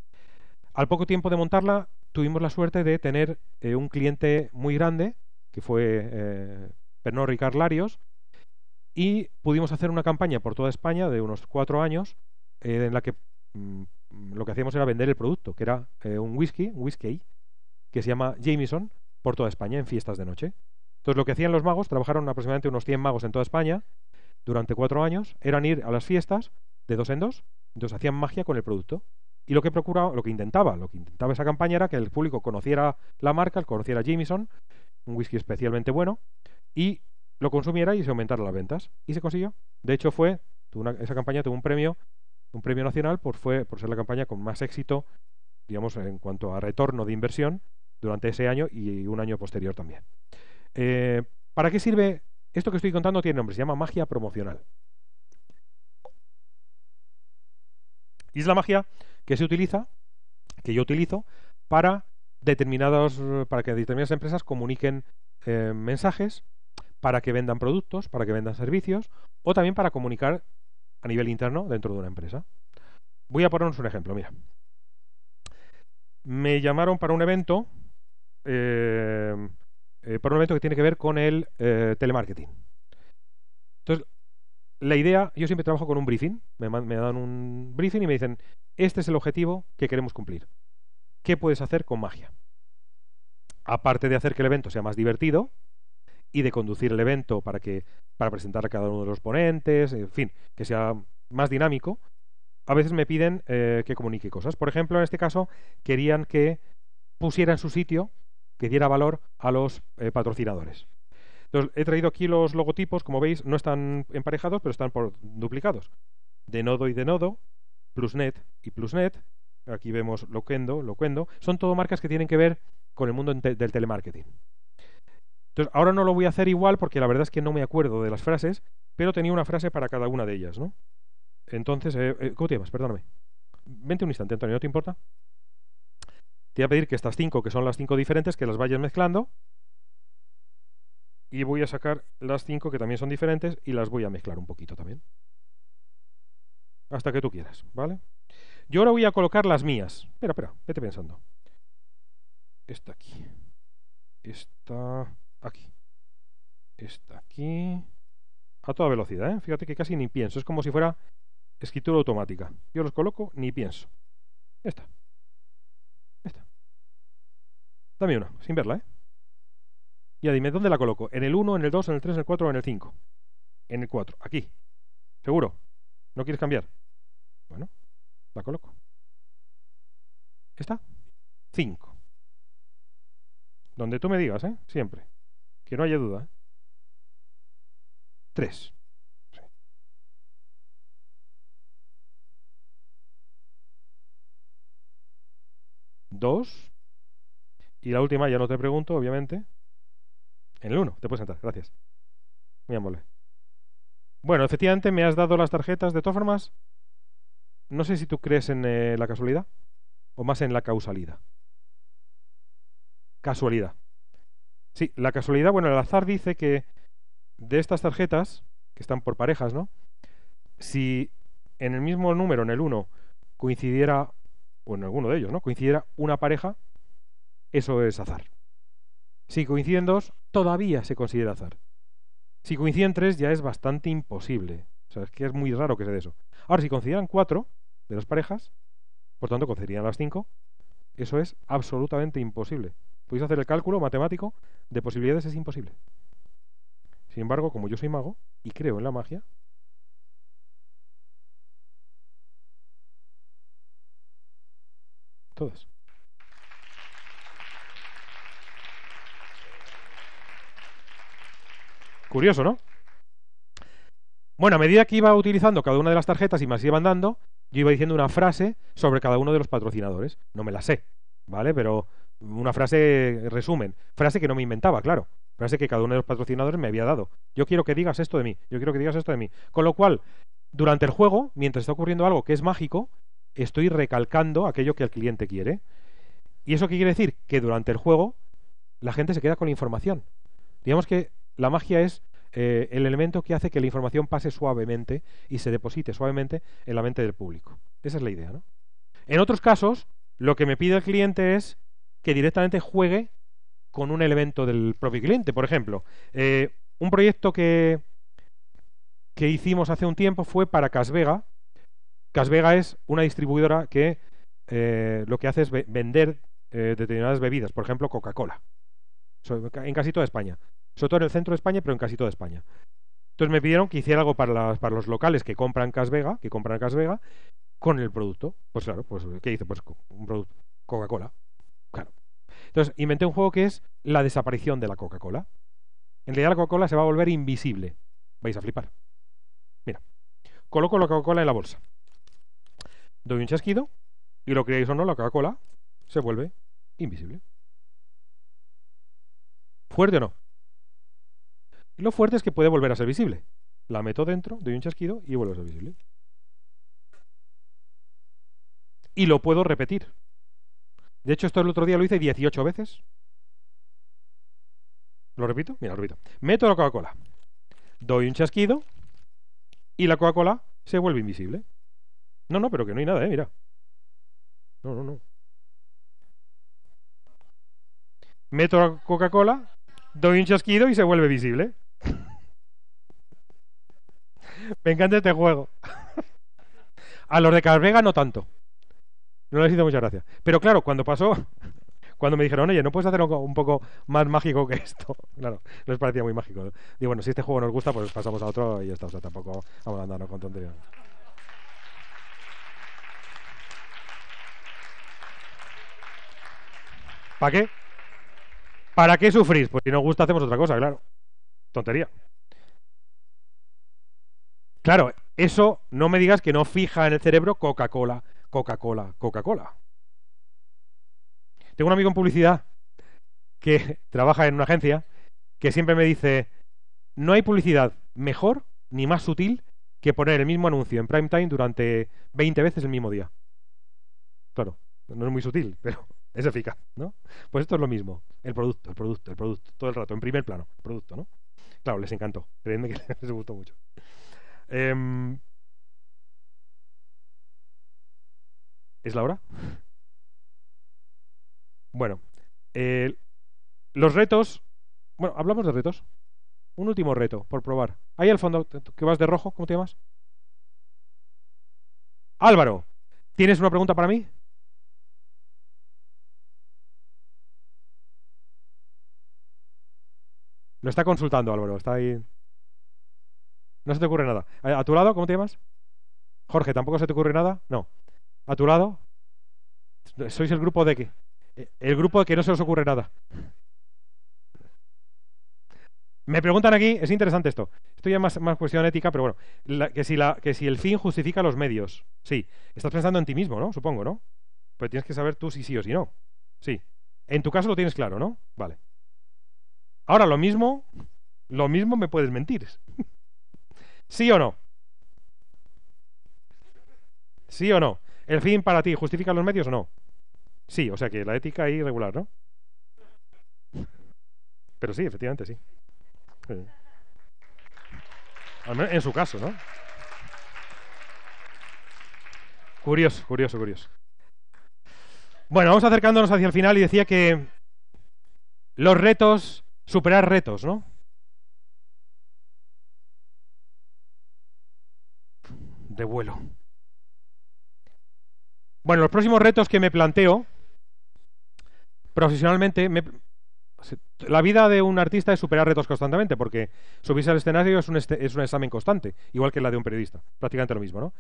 Al poco tiempo de montarla, tuvimos la suerte de tener eh, un cliente muy grande, que fue eh, Pernod Ricard Larios, y pudimos hacer una campaña por toda España de unos cuatro años, eh, en la que mm, lo que hacíamos era vender el producto, que era un whisky, un whisky, que se llama Jameson, por toda España en fiestas de noche. Entonces lo que hacían los magos, trabajaron aproximadamente unos 100 magos en toda España durante cuatro años, eran ir a las fiestas de dos en dos, entonces hacían magia con el producto. Y lo que procuraba, lo que intentaba, lo que intentaba esa campaña era que el público conociera la marca, conociera Jameson, un whisky especialmente bueno, y lo consumiera y se aumentaran las ventas. Y se consiguió. De hecho, fue esa campaña tuvo un premio, un premio nacional, por, por ser la campaña con más éxito, digamos, en cuanto a retorno de inversión durante ese año y un año posterior también. Eh, ¿Para qué sirve? Esto que estoy contando tiene nombre, se llama magia promocional. Y es la magia que se utiliza, que yo utilizo, para determinados, para que determinadas empresas comuniquen eh, mensajes, para que vendan productos, para que vendan servicios, o también para comunicar a nivel interno dentro de una empresa. Voy a ponernos un ejemplo, mira. Me llamaron para un evento eh, eh, por un evento que tiene que ver con el eh, telemarketing. Entonces, la idea, yo siempre trabajo con un briefing, me, dan un briefing y me dicen, este es el objetivo que queremos cumplir. ¿Qué puedes hacer con magia? Aparte de hacer que el evento sea más divertido y de conducir el evento para que para presentar a cada uno de los ponentes, en fin, que sea más dinámico, a veces me piden eh, que comunique cosas. Por ejemplo, en este caso, querían que pusiera en su sitio que diera valor a los eh, patrocinadores. Entonces, he traído aquí los logotipos, como veis, no están emparejados, pero están por duplicados. De nodo y de nodo, plusnet y plusnet. Aquí vemos loquendo, loquendo. Son todo marcas que tienen que ver con el mundo del telemarketing. Entonces, ahora no lo voy a hacer igual porque la verdad es que no me acuerdo de las frases, pero tenía una frase para cada una de ellas, Entonces, eh, eh, ¿cómo te llamas? Perdóname. Vente un instante, Antonio, ¿no te importa? Te voy a pedir que estas cinco que son las cinco diferentes, que las vayas mezclando. Y voy a sacar las cinco que también son diferentes y las voy a mezclar un poquito también. Hasta que tú quieras, ¿vale? Yo ahora voy a colocar las mías. Espera, espera, vete pensando. Esta aquí. Esta aquí. Esta aquí. A toda velocidad, ¿eh? Fíjate que casi ni pienso. Es como si fuera escritura automática. Yo los coloco, ni pienso. esta está. Dame una, sin verla, ¿eh? Ya dime, ¿dónde la coloco? ¿En el 1, en el 2, en el 3, en el 4 o en el 5? En el 4, aquí. ¿Seguro? ¿No quieres cambiar? Bueno, la coloco. ¿Está? 5. Donde tú me digas, ¿eh? Siempre. Que no haya duda. 3. ¿eh? 2. Y la última, ya no te pregunto, obviamente. En el 1, te puedes sentar, gracias. Muy amable. Bueno, efectivamente me has dado las tarjetas. De todas formas, no sé si tú crees en eh, la casualidad o más en la causalidad. Casualidad. Sí, la casualidad, bueno, el azar dice que de estas tarjetas, que están por parejas, ¿no? Si en el mismo número, en el 1, coincidiera, o en alguno de ellos, ¿no? Coincidiera una pareja, eso es azar. Si coinciden dos, todavía se considera azar. Si coinciden tres, ya es bastante imposible. O sea, es que es muy raro que sea de eso. Ahora, si consideran cuatro de las parejas, por tanto, coincidirían las cinco, eso es absolutamente imposible. Podéis hacer el cálculo matemático de posibilidades, es imposible. Sin embargo, como yo soy mago y creo en la magia, todas. Curioso, ¿no? Bueno, a medida que iba utilizando cada una de las tarjetas y me las iban dando, yo iba diciendo una frase sobre cada uno de los patrocinadores. No me la sé, ¿vale? Pero una frase resumen. Frase que no me inventaba, claro. Frase que cada uno de los patrocinadores me había dado. Yo quiero que digas esto de mí. Yo quiero que digas esto de mí. Con lo cual, durante el juego, mientras está ocurriendo algo que es mágico, estoy recalcando aquello que el cliente quiere. ¿Y eso qué quiere decir? Que durante el juego la gente se queda con la información. Digamos que la magia es eh, el elemento que hace que la información pase suavemente y se deposite suavemente en la mente del público. Esa es la idea, ¿no? En otros casos, lo que me pide el cliente es que directamente juegue con un elemento del propio cliente. Por ejemplo, eh, un proyecto que, que hicimos hace un tiempo fue para Casvega. Casvega es una distribuidora que eh, lo que hace es vender determinadas bebidas, por ejemplo, Coca-Cola. En casi toda España sobre todo en el centro de España, pero en casi toda España. Entonces me pidieron que hiciera algo para, los locales que compran Casvega, que compran Casvega, con el producto. Pues claro, pues ¿qué hice? Pues un producto, Coca-Cola. Claro. Entonces inventé un juego que es la desaparición de la Coca-Cola. En realidad la Coca-Cola se va a volver invisible. Vais a flipar. Mira. Coloco la Coca-Cola en la bolsa. Doy un chasquido y lo creéis o no, la Coca-Cola se vuelve invisible. ¿Fuerte o no? lo fuerte es que puede volver a ser visible. La meto dentro, doy un chasquido y vuelve a ser visible. Y lo puedo repetir. De hecho, esto el otro día lo hice 18 veces. ¿Lo repito? Mira, lo repito. Meto la Coca-Cola. Doy un chasquido y la Coca-Cola se vuelve invisible. No, no, pero que no hay nada, ¿eh? Mira. No, no, no. Meto la Coca-Cola doy un chasquido y se vuelve visible. Me encanta este juego. A los de Carvega no tanto. No les hizo mucha gracia. Pero claro, cuando pasó, cuando me dijeron, oye, ¿no puedes hacer un poco más mágico que esto? *laughs* Claro, les parecía muy mágico. Digo, bueno, si este juego nos gusta, pues pasamos a otro y estamos está. tampoco vamos a andarnos con tonterías. ¿Para qué? ¿Para qué sufrís? Pues si no gusta hacemos otra cosa, claro. Tontería. Claro, eso no me digas que no fija en el cerebro Coca-Cola, Coca-Cola, Coca-Cola. Tengo un amigo en publicidad que *laughs* trabaja en una agencia que siempre me dice, no hay publicidad mejor ni más sutil que poner el mismo anuncio en prime time durante 20 veces el mismo día. Claro, no es muy sutil, pero es eficaz, ¿no? Pues esto es lo mismo, el producto, el producto, el producto, todo el rato, en primer plano, el producto, ¿no? Claro, les encantó, créeme que *laughs* les gustó mucho. Em, ¿Es la hora? Bueno, los retos, bueno, hablamos de retos. Un último reto, por probar. Ahí al fondo, que vas de rojo, ¿cómo te llamas? Álvaro, ¿tienes una pregunta para mí? Lo está consultando Álvaro, está ahí. No se te ocurre nada. ¿A, tu lado, cómo te llamas? Jorge, ¿tampoco se te ocurre nada? No. ¿A tu lado? Sois el grupo de que. Eh, el grupo de que no se os ocurre nada. Me preguntan aquí, es interesante esto. Esto ya es más, cuestión ética, pero bueno. que, si que si el fin justifica los medios. Sí. Estás pensando en ti mismo, ¿no? Supongo, ¿no? Pero tienes que saber tú si sí o si no. Sí. En tu caso lo tienes claro, ¿no? Vale. Ahora lo mismo, lo mismo me puedes mentir. *laughs* ¿Sí o no? ¿Sí o no? ¿El fin para ti justifica los medios o no? Sí, o sea que la ética es irregular, ¿no? Pero sí, efectivamente, sí. en su caso, ¿no? Curioso, curioso, curioso. Bueno, vamos acercándonos hacia el final y decía que los retos superar retos, ¿no? De vuelo. Bueno, los próximos retos que me planteo profesionalmente, la vida de un artista es superar retos constantemente, porque subirse al escenario es un, este, es un examen constante, igual que la de un periodista, prácticamente lo mismo, ¿no?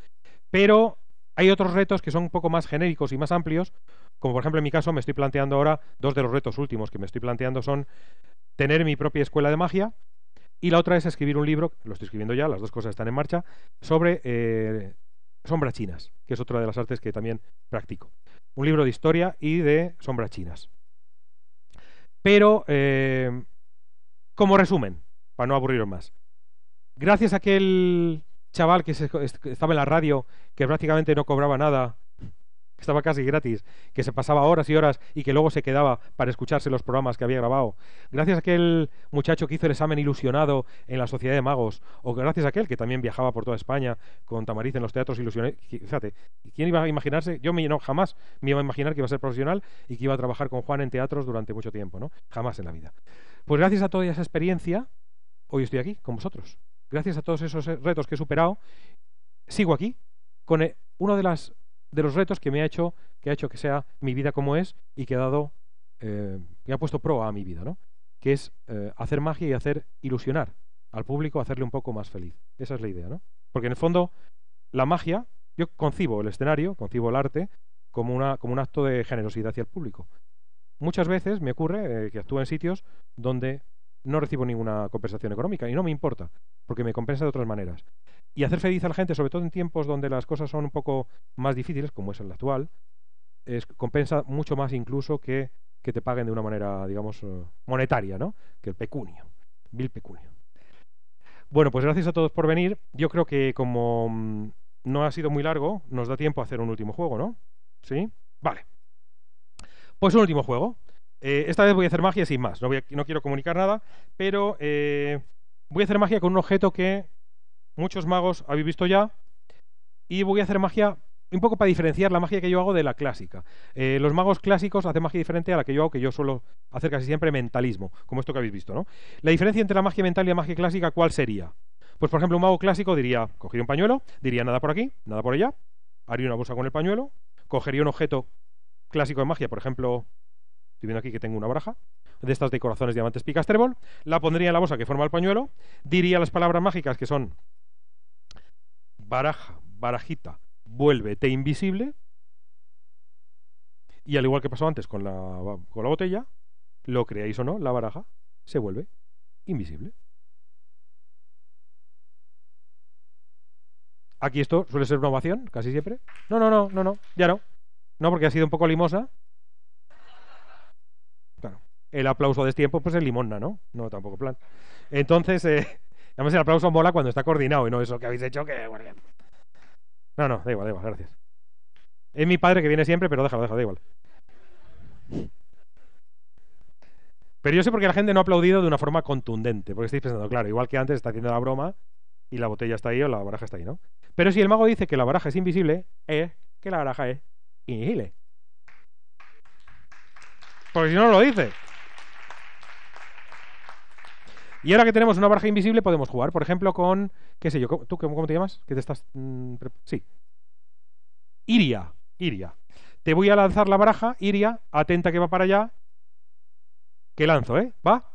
Pero hay otros retos que son un poco más genéricos y más amplios, como por ejemplo en mi caso me estoy planteando ahora, dos de los retos últimos que me estoy planteando son tener mi propia escuela de magia. Y la otra es escribir un libro, lo estoy escribiendo ya, las dos cosas están en marcha, sobre eh, sombras chinas, que es otra de las artes que también practico. Un libro de historia y de sombras chinas. Pero, eh, como resumen, para no aburriros más, gracias a aquel chaval que estaba en la radio, que prácticamente no cobraba nada estaba casi gratis, que se pasaba horas y horas y que luego se quedaba para escucharse los programas que había grabado. Gracias a aquel muchacho que hizo el examen ilusionado en la Sociedad de Magos, o gracias a aquel que también viajaba por toda España con Tamariz en los teatros ilusionados. Fíjate, ¿quién iba a imaginarse? Yo me, no, jamás me iba a imaginar que iba a ser profesional y que iba a trabajar con Juan en teatros durante mucho tiempo, ¿no? Jamás en la vida. Pues gracias a toda esa experiencia, hoy estoy aquí con vosotros. Gracias a todos esos retos que he superado, sigo aquí con eh, uno de las de los retos que me ha hecho que, ha hecho que sea mi vida como es y que ha dado, eh, que ha puesto pro a mi vida, ¿no? Que es eh, hacer magia y hacer ilusionar al público, hacerle un poco más feliz. Esa es la idea, ¿no? Porque en el fondo, la magia, yo concibo el escenario, concibo el arte como, una, como un acto de generosidad hacia el público. Muchas veces me ocurre eh, que actúo en sitios donde no recibo ninguna compensación económica y no me importa, porque me compensa de otras maneras y hacer feliz a la gente, sobre todo en tiempos donde las cosas son un poco más difíciles, como es el actual, es, compensa mucho más incluso que, que te paguen de una manera, digamos, eh, monetaria, ¿no? Que el pecunio, mil pecunio. Bueno, pues gracias a todos por venir. Yo creo que como mm, no ha sido muy largo, nos da tiempo a hacer un último juego, ¿no? ¿Sí? Vale. Pues un último juego. Eh, esta vez voy a hacer magia sin más. No, quiero comunicar nada, pero eh, voy a hacer magia con un objeto que muchos magos habéis visto ya. Y voy a hacer magia un poco para diferenciar la magia que yo hago de la clásica. Eh, los magos clásicos hacen magia diferente a la que yo hago, que yo suelo hacer casi siempre mentalismo, como esto que habéis visto, ¿no? La diferencia entre la magia mental y la magia clásica, ¿cuál sería? Pues, por ejemplo, un mago clásico diría, cogería un pañuelo, diría nada por aquí, nada por allá, haría una bolsa con el pañuelo, cogería un objeto clásico de magia, por ejemplo, estoy viendo aquí que tengo una baraja, de estas de corazones, diamantes, picas, trébol, la pondría en la bolsa que forma el pañuelo, diría las palabras mágicas que son baraja, barajita, vuélvete invisible. Y al igual que pasó antes con la, botella, lo creáis o no, la baraja se vuelve invisible. Aquí esto suele ser una ovación, casi siempre. No, no, no, no, no, ya no. No, porque ha sido un poco limosa. El aplauso de este tiempo, pues es limona, ¿no? No, tampoco plan. Entonces, eh, Además, el aplauso mola cuando está coordinado y no eso que habéis hecho que. No, no, da igual, da igual, gracias. Es mi padre que viene siempre, pero déjalo, déjalo, da igual. Pero yo sé por qué la gente no ha aplaudido de una forma contundente, porque estáis pensando, claro, igual que antes está haciendo la broma y la botella está ahí o la baraja está ahí, ¿no? Pero si el mago dice que la baraja es invisible, es eh, que la baraja es invisible. Porque si no lo dice. Y ahora que tenemos una baraja invisible, podemos jugar, por ejemplo, con. ¿Qué sé yo? ¿Tú cómo, te llamas? ¿Que te estás.? Mm, sí. Iria. Iria. Te voy a lanzar la baraja, Iria. Atenta que va para allá. Que lanzo, ¿eh? ¿Va?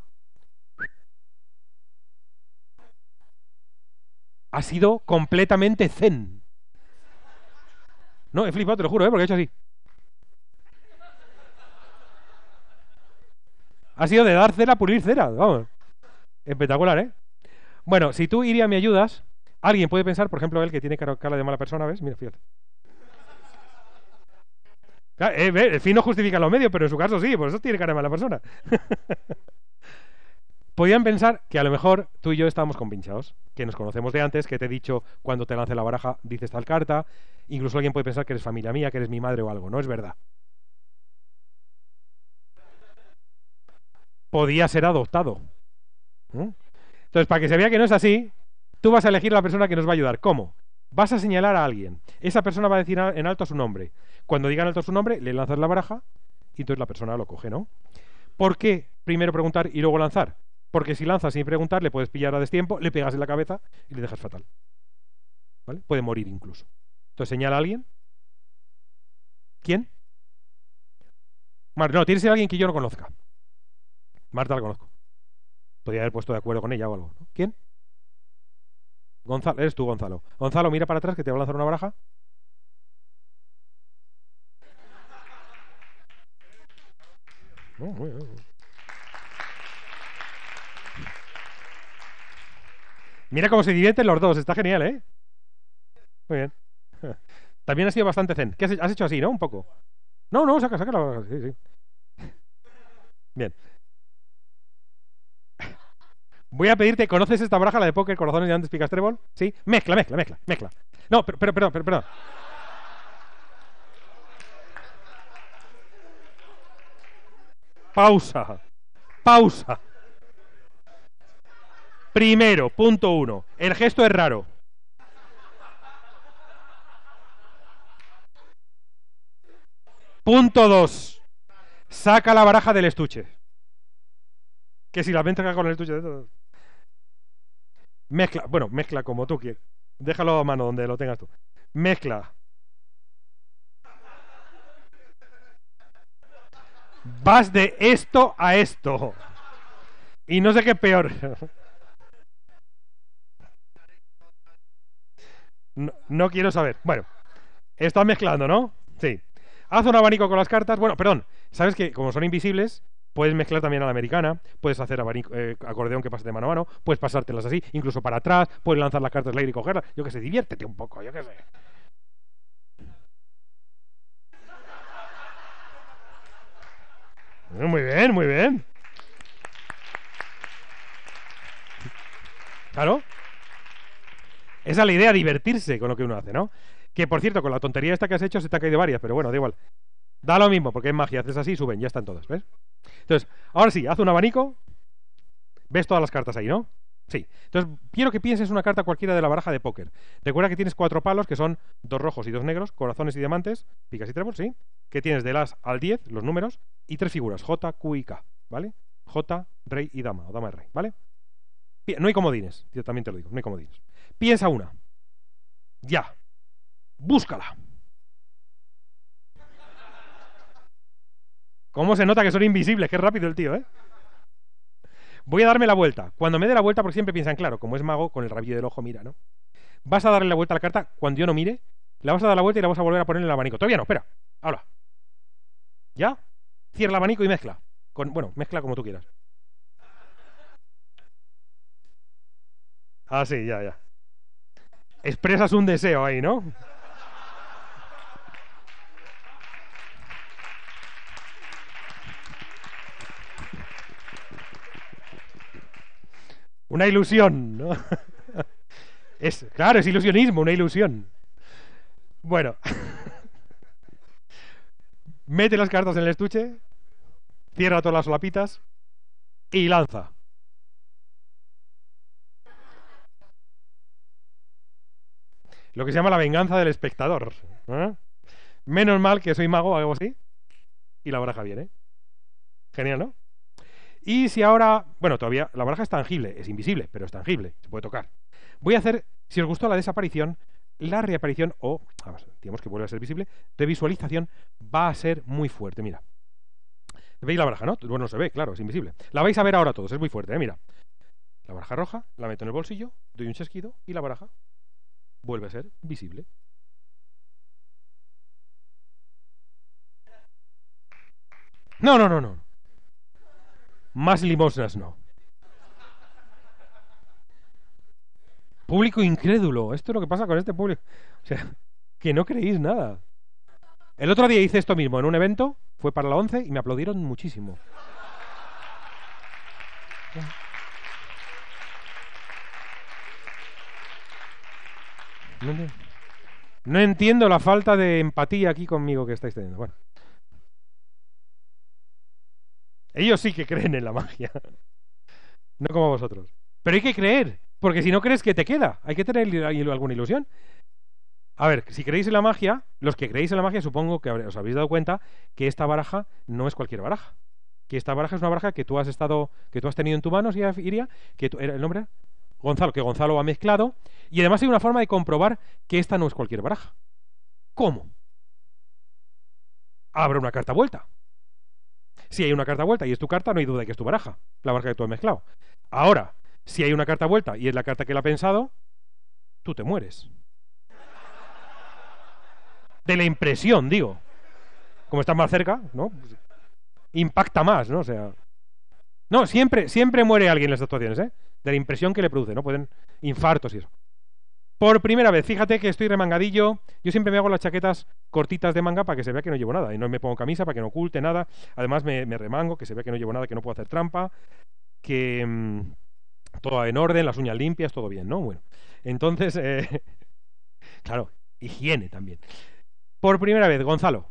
Ha sido completamente zen. No, he flipado, te lo juro, ¿eh? Porque he hecho así. Ha sido de dar cera a pulir cera, vamos. Espectacular, ¿eh? Bueno, si tú iría me ayudas, alguien puede pensar, por ejemplo, él que tiene cara de mala persona, ¿ves? Mira, fíjate. Eh, el fin no justifica los medios, pero en su caso sí, por eso tiene cara de mala persona. *laughs* Podían pensar que a lo mejor tú y yo estábamos compinchados, que nos conocemos de antes, que te he dicho cuando te lance la baraja dices tal carta, incluso alguien puede pensar que eres familia mía, que eres mi madre o algo, no es verdad. Podía ser adoptado, ¿Eh? Entonces, para que se vea que no es así, tú vas a elegir la persona que nos va a ayudar. ¿Cómo? Vas a señalar a alguien. Esa persona va a decir en alto su nombre. Cuando diga en alto su nombre, le lanzas la baraja y entonces la persona lo coge, ¿no? ¿Por qué primero preguntar y luego lanzar? Porque si lanzas sin preguntar, le puedes pillar a destiempo, le pegas en la cabeza y le dejas fatal. ¿Vale? Puede morir incluso. Entonces señala a alguien. ¿Quién? Marta, no, tienes que alguien que yo no conozca. Marta la conozco podría haber puesto de acuerdo con ella o algo. ¿Quién? Gonzalo, eres tú, Gonzalo. Gonzalo, mira para atrás que te va a lanzar una baraja. Mira cómo se divierten los dos, está genial, ¿eh? Muy bien. *laughs* También ha sido bastante zen. ¿Qué has, hecho así, no? Un poco. No, no, saca, saca la baraja. Sí, sí. Bien. Voy a pedirte, ¿conoces esta baraja, la de póker, corazones y antes picas trébol? ¿Sí? Mezcla, mezcla, mezcla, mezcla. No, pero, pero, perdón, perdón. Pausa. Pausa. Primero, punto uno. El gesto es raro. Punto dos. Saca la baraja del estuche. Que si la mezcla con el tuyo. Mezcla, bueno, mezcla como tú quieres. Déjalo a mano donde lo tengas tú. Mezcla. Vas de esto a esto. Y no sé qué peor. No, quiero saber. Bueno, estás mezclando, ¿no? Sí. Haz un abanico con las cartas. Bueno, perdón. Sabes que como son invisibles, Puedes mezclar también a la americana, puedes hacer eh, acordeón que pase de mano a mano, puedes pasártelas así, incluso para atrás, puedes lanzar las cartas al aire y cogerlas. Yo que sé, diviértete un poco, yo que sé. Muy bien, muy bien. Claro. Esa es la idea, divertirse con lo que uno hace, ¿no? Que por cierto, con la tontería esta que has hecho se te ha caído varias, pero bueno, da igual. Da lo mismo, porque es magia, haces así suben, ya están todas, ¿ves? Entonces, ahora sí, haz un abanico. ¿Ves todas las cartas ahí, no? Sí. Entonces, quiero que pienses una carta cualquiera de la baraja de póker. Recuerda que tienes cuatro palos, que son dos rojos y dos negros, corazones y diamantes, picas y tréboles, sí. Que tienes del as al 10, los números, y tres figuras, J, Q y K, ¿vale? J, rey y dama, o dama y rey, ¿vale? No hay comodines, yo también te lo digo, no hay comodines. Piensa una. Ya. Búscala. ¿Cómo se nota que son invisibles? Qué rápido el tío, ¿eh? Voy a darme la vuelta. Cuando me dé la vuelta, porque siempre piensan, claro, como es mago, con el rabillo del ojo mira, ¿no? Vas a darle la vuelta a la carta cuando yo no mire, la vas a dar la vuelta y la vas a volver a poner en el abanico. Todavía no, espera. Ahora. ¿Ya? Cierra el abanico y mezcla. bueno, mezcla como tú quieras. Ah, sí, ya, ya. Expresas un deseo ahí, ¿no? Una ilusión, ¿no? *laughs* Es, claro, es ilusionismo, una ilusión. Bueno. *laughs* Mete las cartas en el estuche, cierra todas las lapitas y lanza. Lo que se llama la venganza del espectador. ¿eh? Menos mal que soy mago algo así. Y la baraja viene. Genial, ¿no? Y si ahora, bueno, todavía la baraja es tangible, es invisible, pero es tangible, se puede tocar. Voy a hacer, si os gustó la desaparición, la reaparición o, digamos que vuelve a ser visible, de visualización va a ser muy fuerte. Mira, veis la baraja, ¿no? Bueno, no se ve, claro, es invisible. La vais a ver ahora todos, es muy fuerte, ¿eh? Mira, la baraja roja, la meto en el bolsillo, doy un chasquido y la baraja vuelve a ser visible. No, no, no, no más limosnas no. Público incrédulo, esto es lo que pasa con este público. O sea, que no creéis nada. El otro día hice esto mismo en un evento, fue para la 11 y me aplaudieron muchísimo. No entiendo la falta de empatía aquí conmigo que estáis teniendo. Bueno. Ellos sí que creen en la magia. No como vosotros. Pero hay que creer, porque si no crees que te queda, hay que tener alguna ilusión. A ver, si creéis en la magia, los que creéis en la magia supongo que os habéis dado cuenta que esta baraja no es cualquier baraja. Que esta baraja es una baraja que tú has estado, que tú has tenido en tu mano, si iría, que tú, el nombre Gonzalo, que Gonzalo ha mezclado, y además hay una forma de comprobar que esta no es cualquier baraja. ¿Cómo? abre una carta vuelta. Si hay una carta vuelta y es tu carta, no hay duda de que es tu baraja, la baraja que tú has mezclado. Ahora, si hay una carta vuelta y es la carta que la ha pensado, tú te mueres. De la impresión, digo. Como estás más cerca, ¿no? Impacta más, ¿no? O sea. No, siempre, siempre muere alguien en las actuaciones, ¿eh? De la impresión que le produce, ¿no? Pueden infartos y eso. Por primera vez, fíjate que estoy remangadillo. Yo siempre me hago las chaquetas cortitas de manga para que se vea que no llevo nada. Y no me pongo camisa para que no oculte nada. Además, me, remango, que se vea que no llevo nada, que no puedo hacer trampa. Que mm, todo en orden, las uñas limpias, todo bien, ¿no? Bueno, entonces, eh, *laughs* claro, higiene también. Por primera vez, Gonzalo,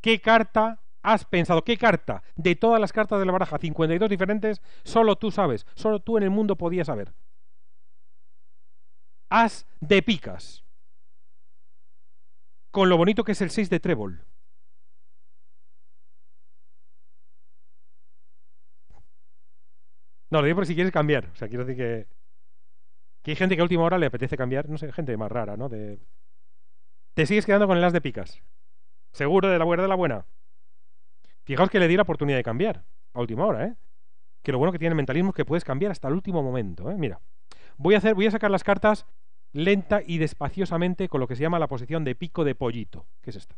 ¿qué carta has pensado? ¿Qué carta de todas las cartas de la baraja, 52 diferentes, solo tú sabes, solo tú en el mundo podías saber? As de picas. Con lo bonito que es el 6 de trébol. No, lo digo por si quieres cambiar. O sea, quiero decir que. Que hay gente que a última hora le apetece cambiar. No sé, gente más rara, ¿no? De... Te sigues quedando con el as de picas. Seguro de la buena de la buena. Fijaos que le di la oportunidad de cambiar. A última hora, ¿eh? Que lo bueno que tiene el mentalismo es que puedes cambiar hasta el último momento, ¿eh? Mira. Voy a hacer, voy a sacar las cartas lenta y despaciosamente con lo que se llama la posición de pico de pollito, ¿qué es esta.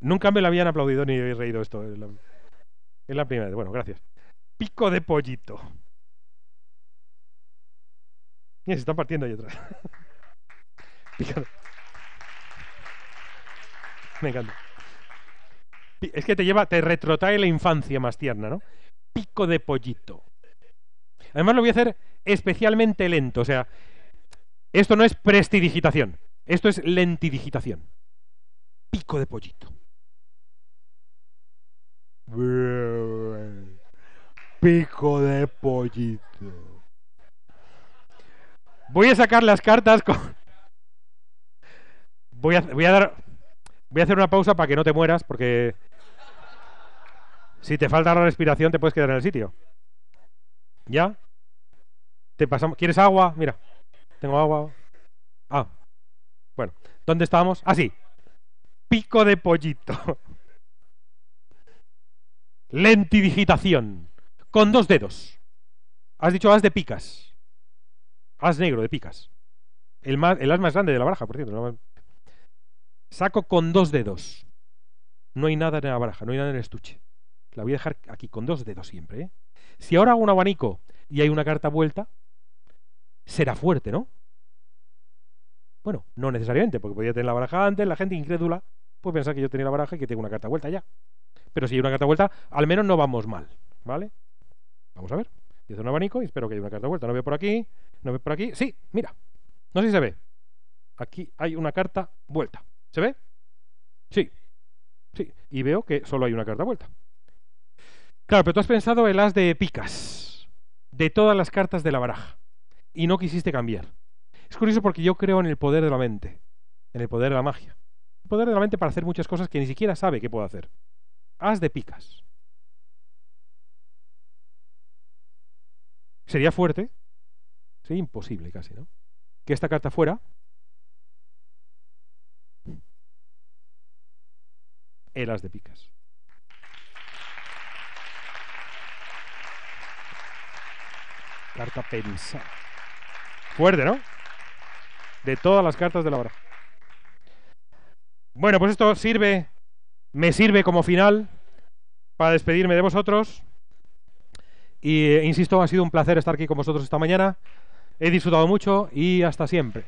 Nunca me la habían aplaudido ni he reído esto. Es la, primera vez. Bueno, gracias. Pico de pollito. Mira, se están partiendo ahí atrás. *laughs* me encanta. Es que te lleva, te retrotrae la infancia más tierna, ¿no? Pico de pollito. Además lo voy a hacer especialmente lento, o sea, esto no es prestidigitación, esto es lentidigitación. Pico de pollito. Pico de pollito. Voy a sacar las cartas con... Voy a, voy a dar... Voy a hacer una pausa para que no te mueras, porque... Si te falta la respiración, te puedes quedar en el sitio. ¿Ya? Te pasamos. ¿Quieres agua? Mira. Tengo agua. Ah. Bueno. ¿Dónde estábamos? Ah, sí. Pico de pollito. Lentidigitación. Con dos dedos. Has dicho as de picas. As negro de picas. El, más, el as más grande de la baraja, por cierto. Saco con dos dedos. No hay nada en la baraja, no hay nada en el estuche. La voy a dejar aquí con dos dedos siempre, ¿eh? Si ahora hago un abanico y hay una carta vuelta, será fuerte, ¿no? Bueno, no necesariamente, porque podía tener la baraja antes, la gente incrédula puede pensar que yo tenía la baraja y que tengo una carta vuelta ya. Pero si hay una carta vuelta, al menos no vamos mal, ¿vale? Vamos a ver. Hizo un abanico y espero que haya una carta vuelta. No veo por aquí, no veo por aquí. Sí, mira. No sé si se ve. Aquí hay una carta vuelta. ¿Se ve? Sí. Sí. Y veo que solo hay una carta vuelta. Claro, pero tú has pensado el as de picas, de todas las cartas de la baraja, y no quisiste cambiar. Es curioso porque yo creo en el poder de la mente, en el poder de la magia. El poder de la mente para hacer muchas cosas que ni siquiera sabe que puede hacer. As de picas. Sería fuerte, sería imposible casi, ¿no? Que esta carta fuera el as de picas. Carta pensada. Fuerte, ¿no? De todas las cartas de la hora. Bueno, pues esto sirve, me sirve como final para despedirme de vosotros. Y eh, insisto, ha sido un placer estar aquí con vosotros esta mañana. He disfrutado mucho y hasta siempre.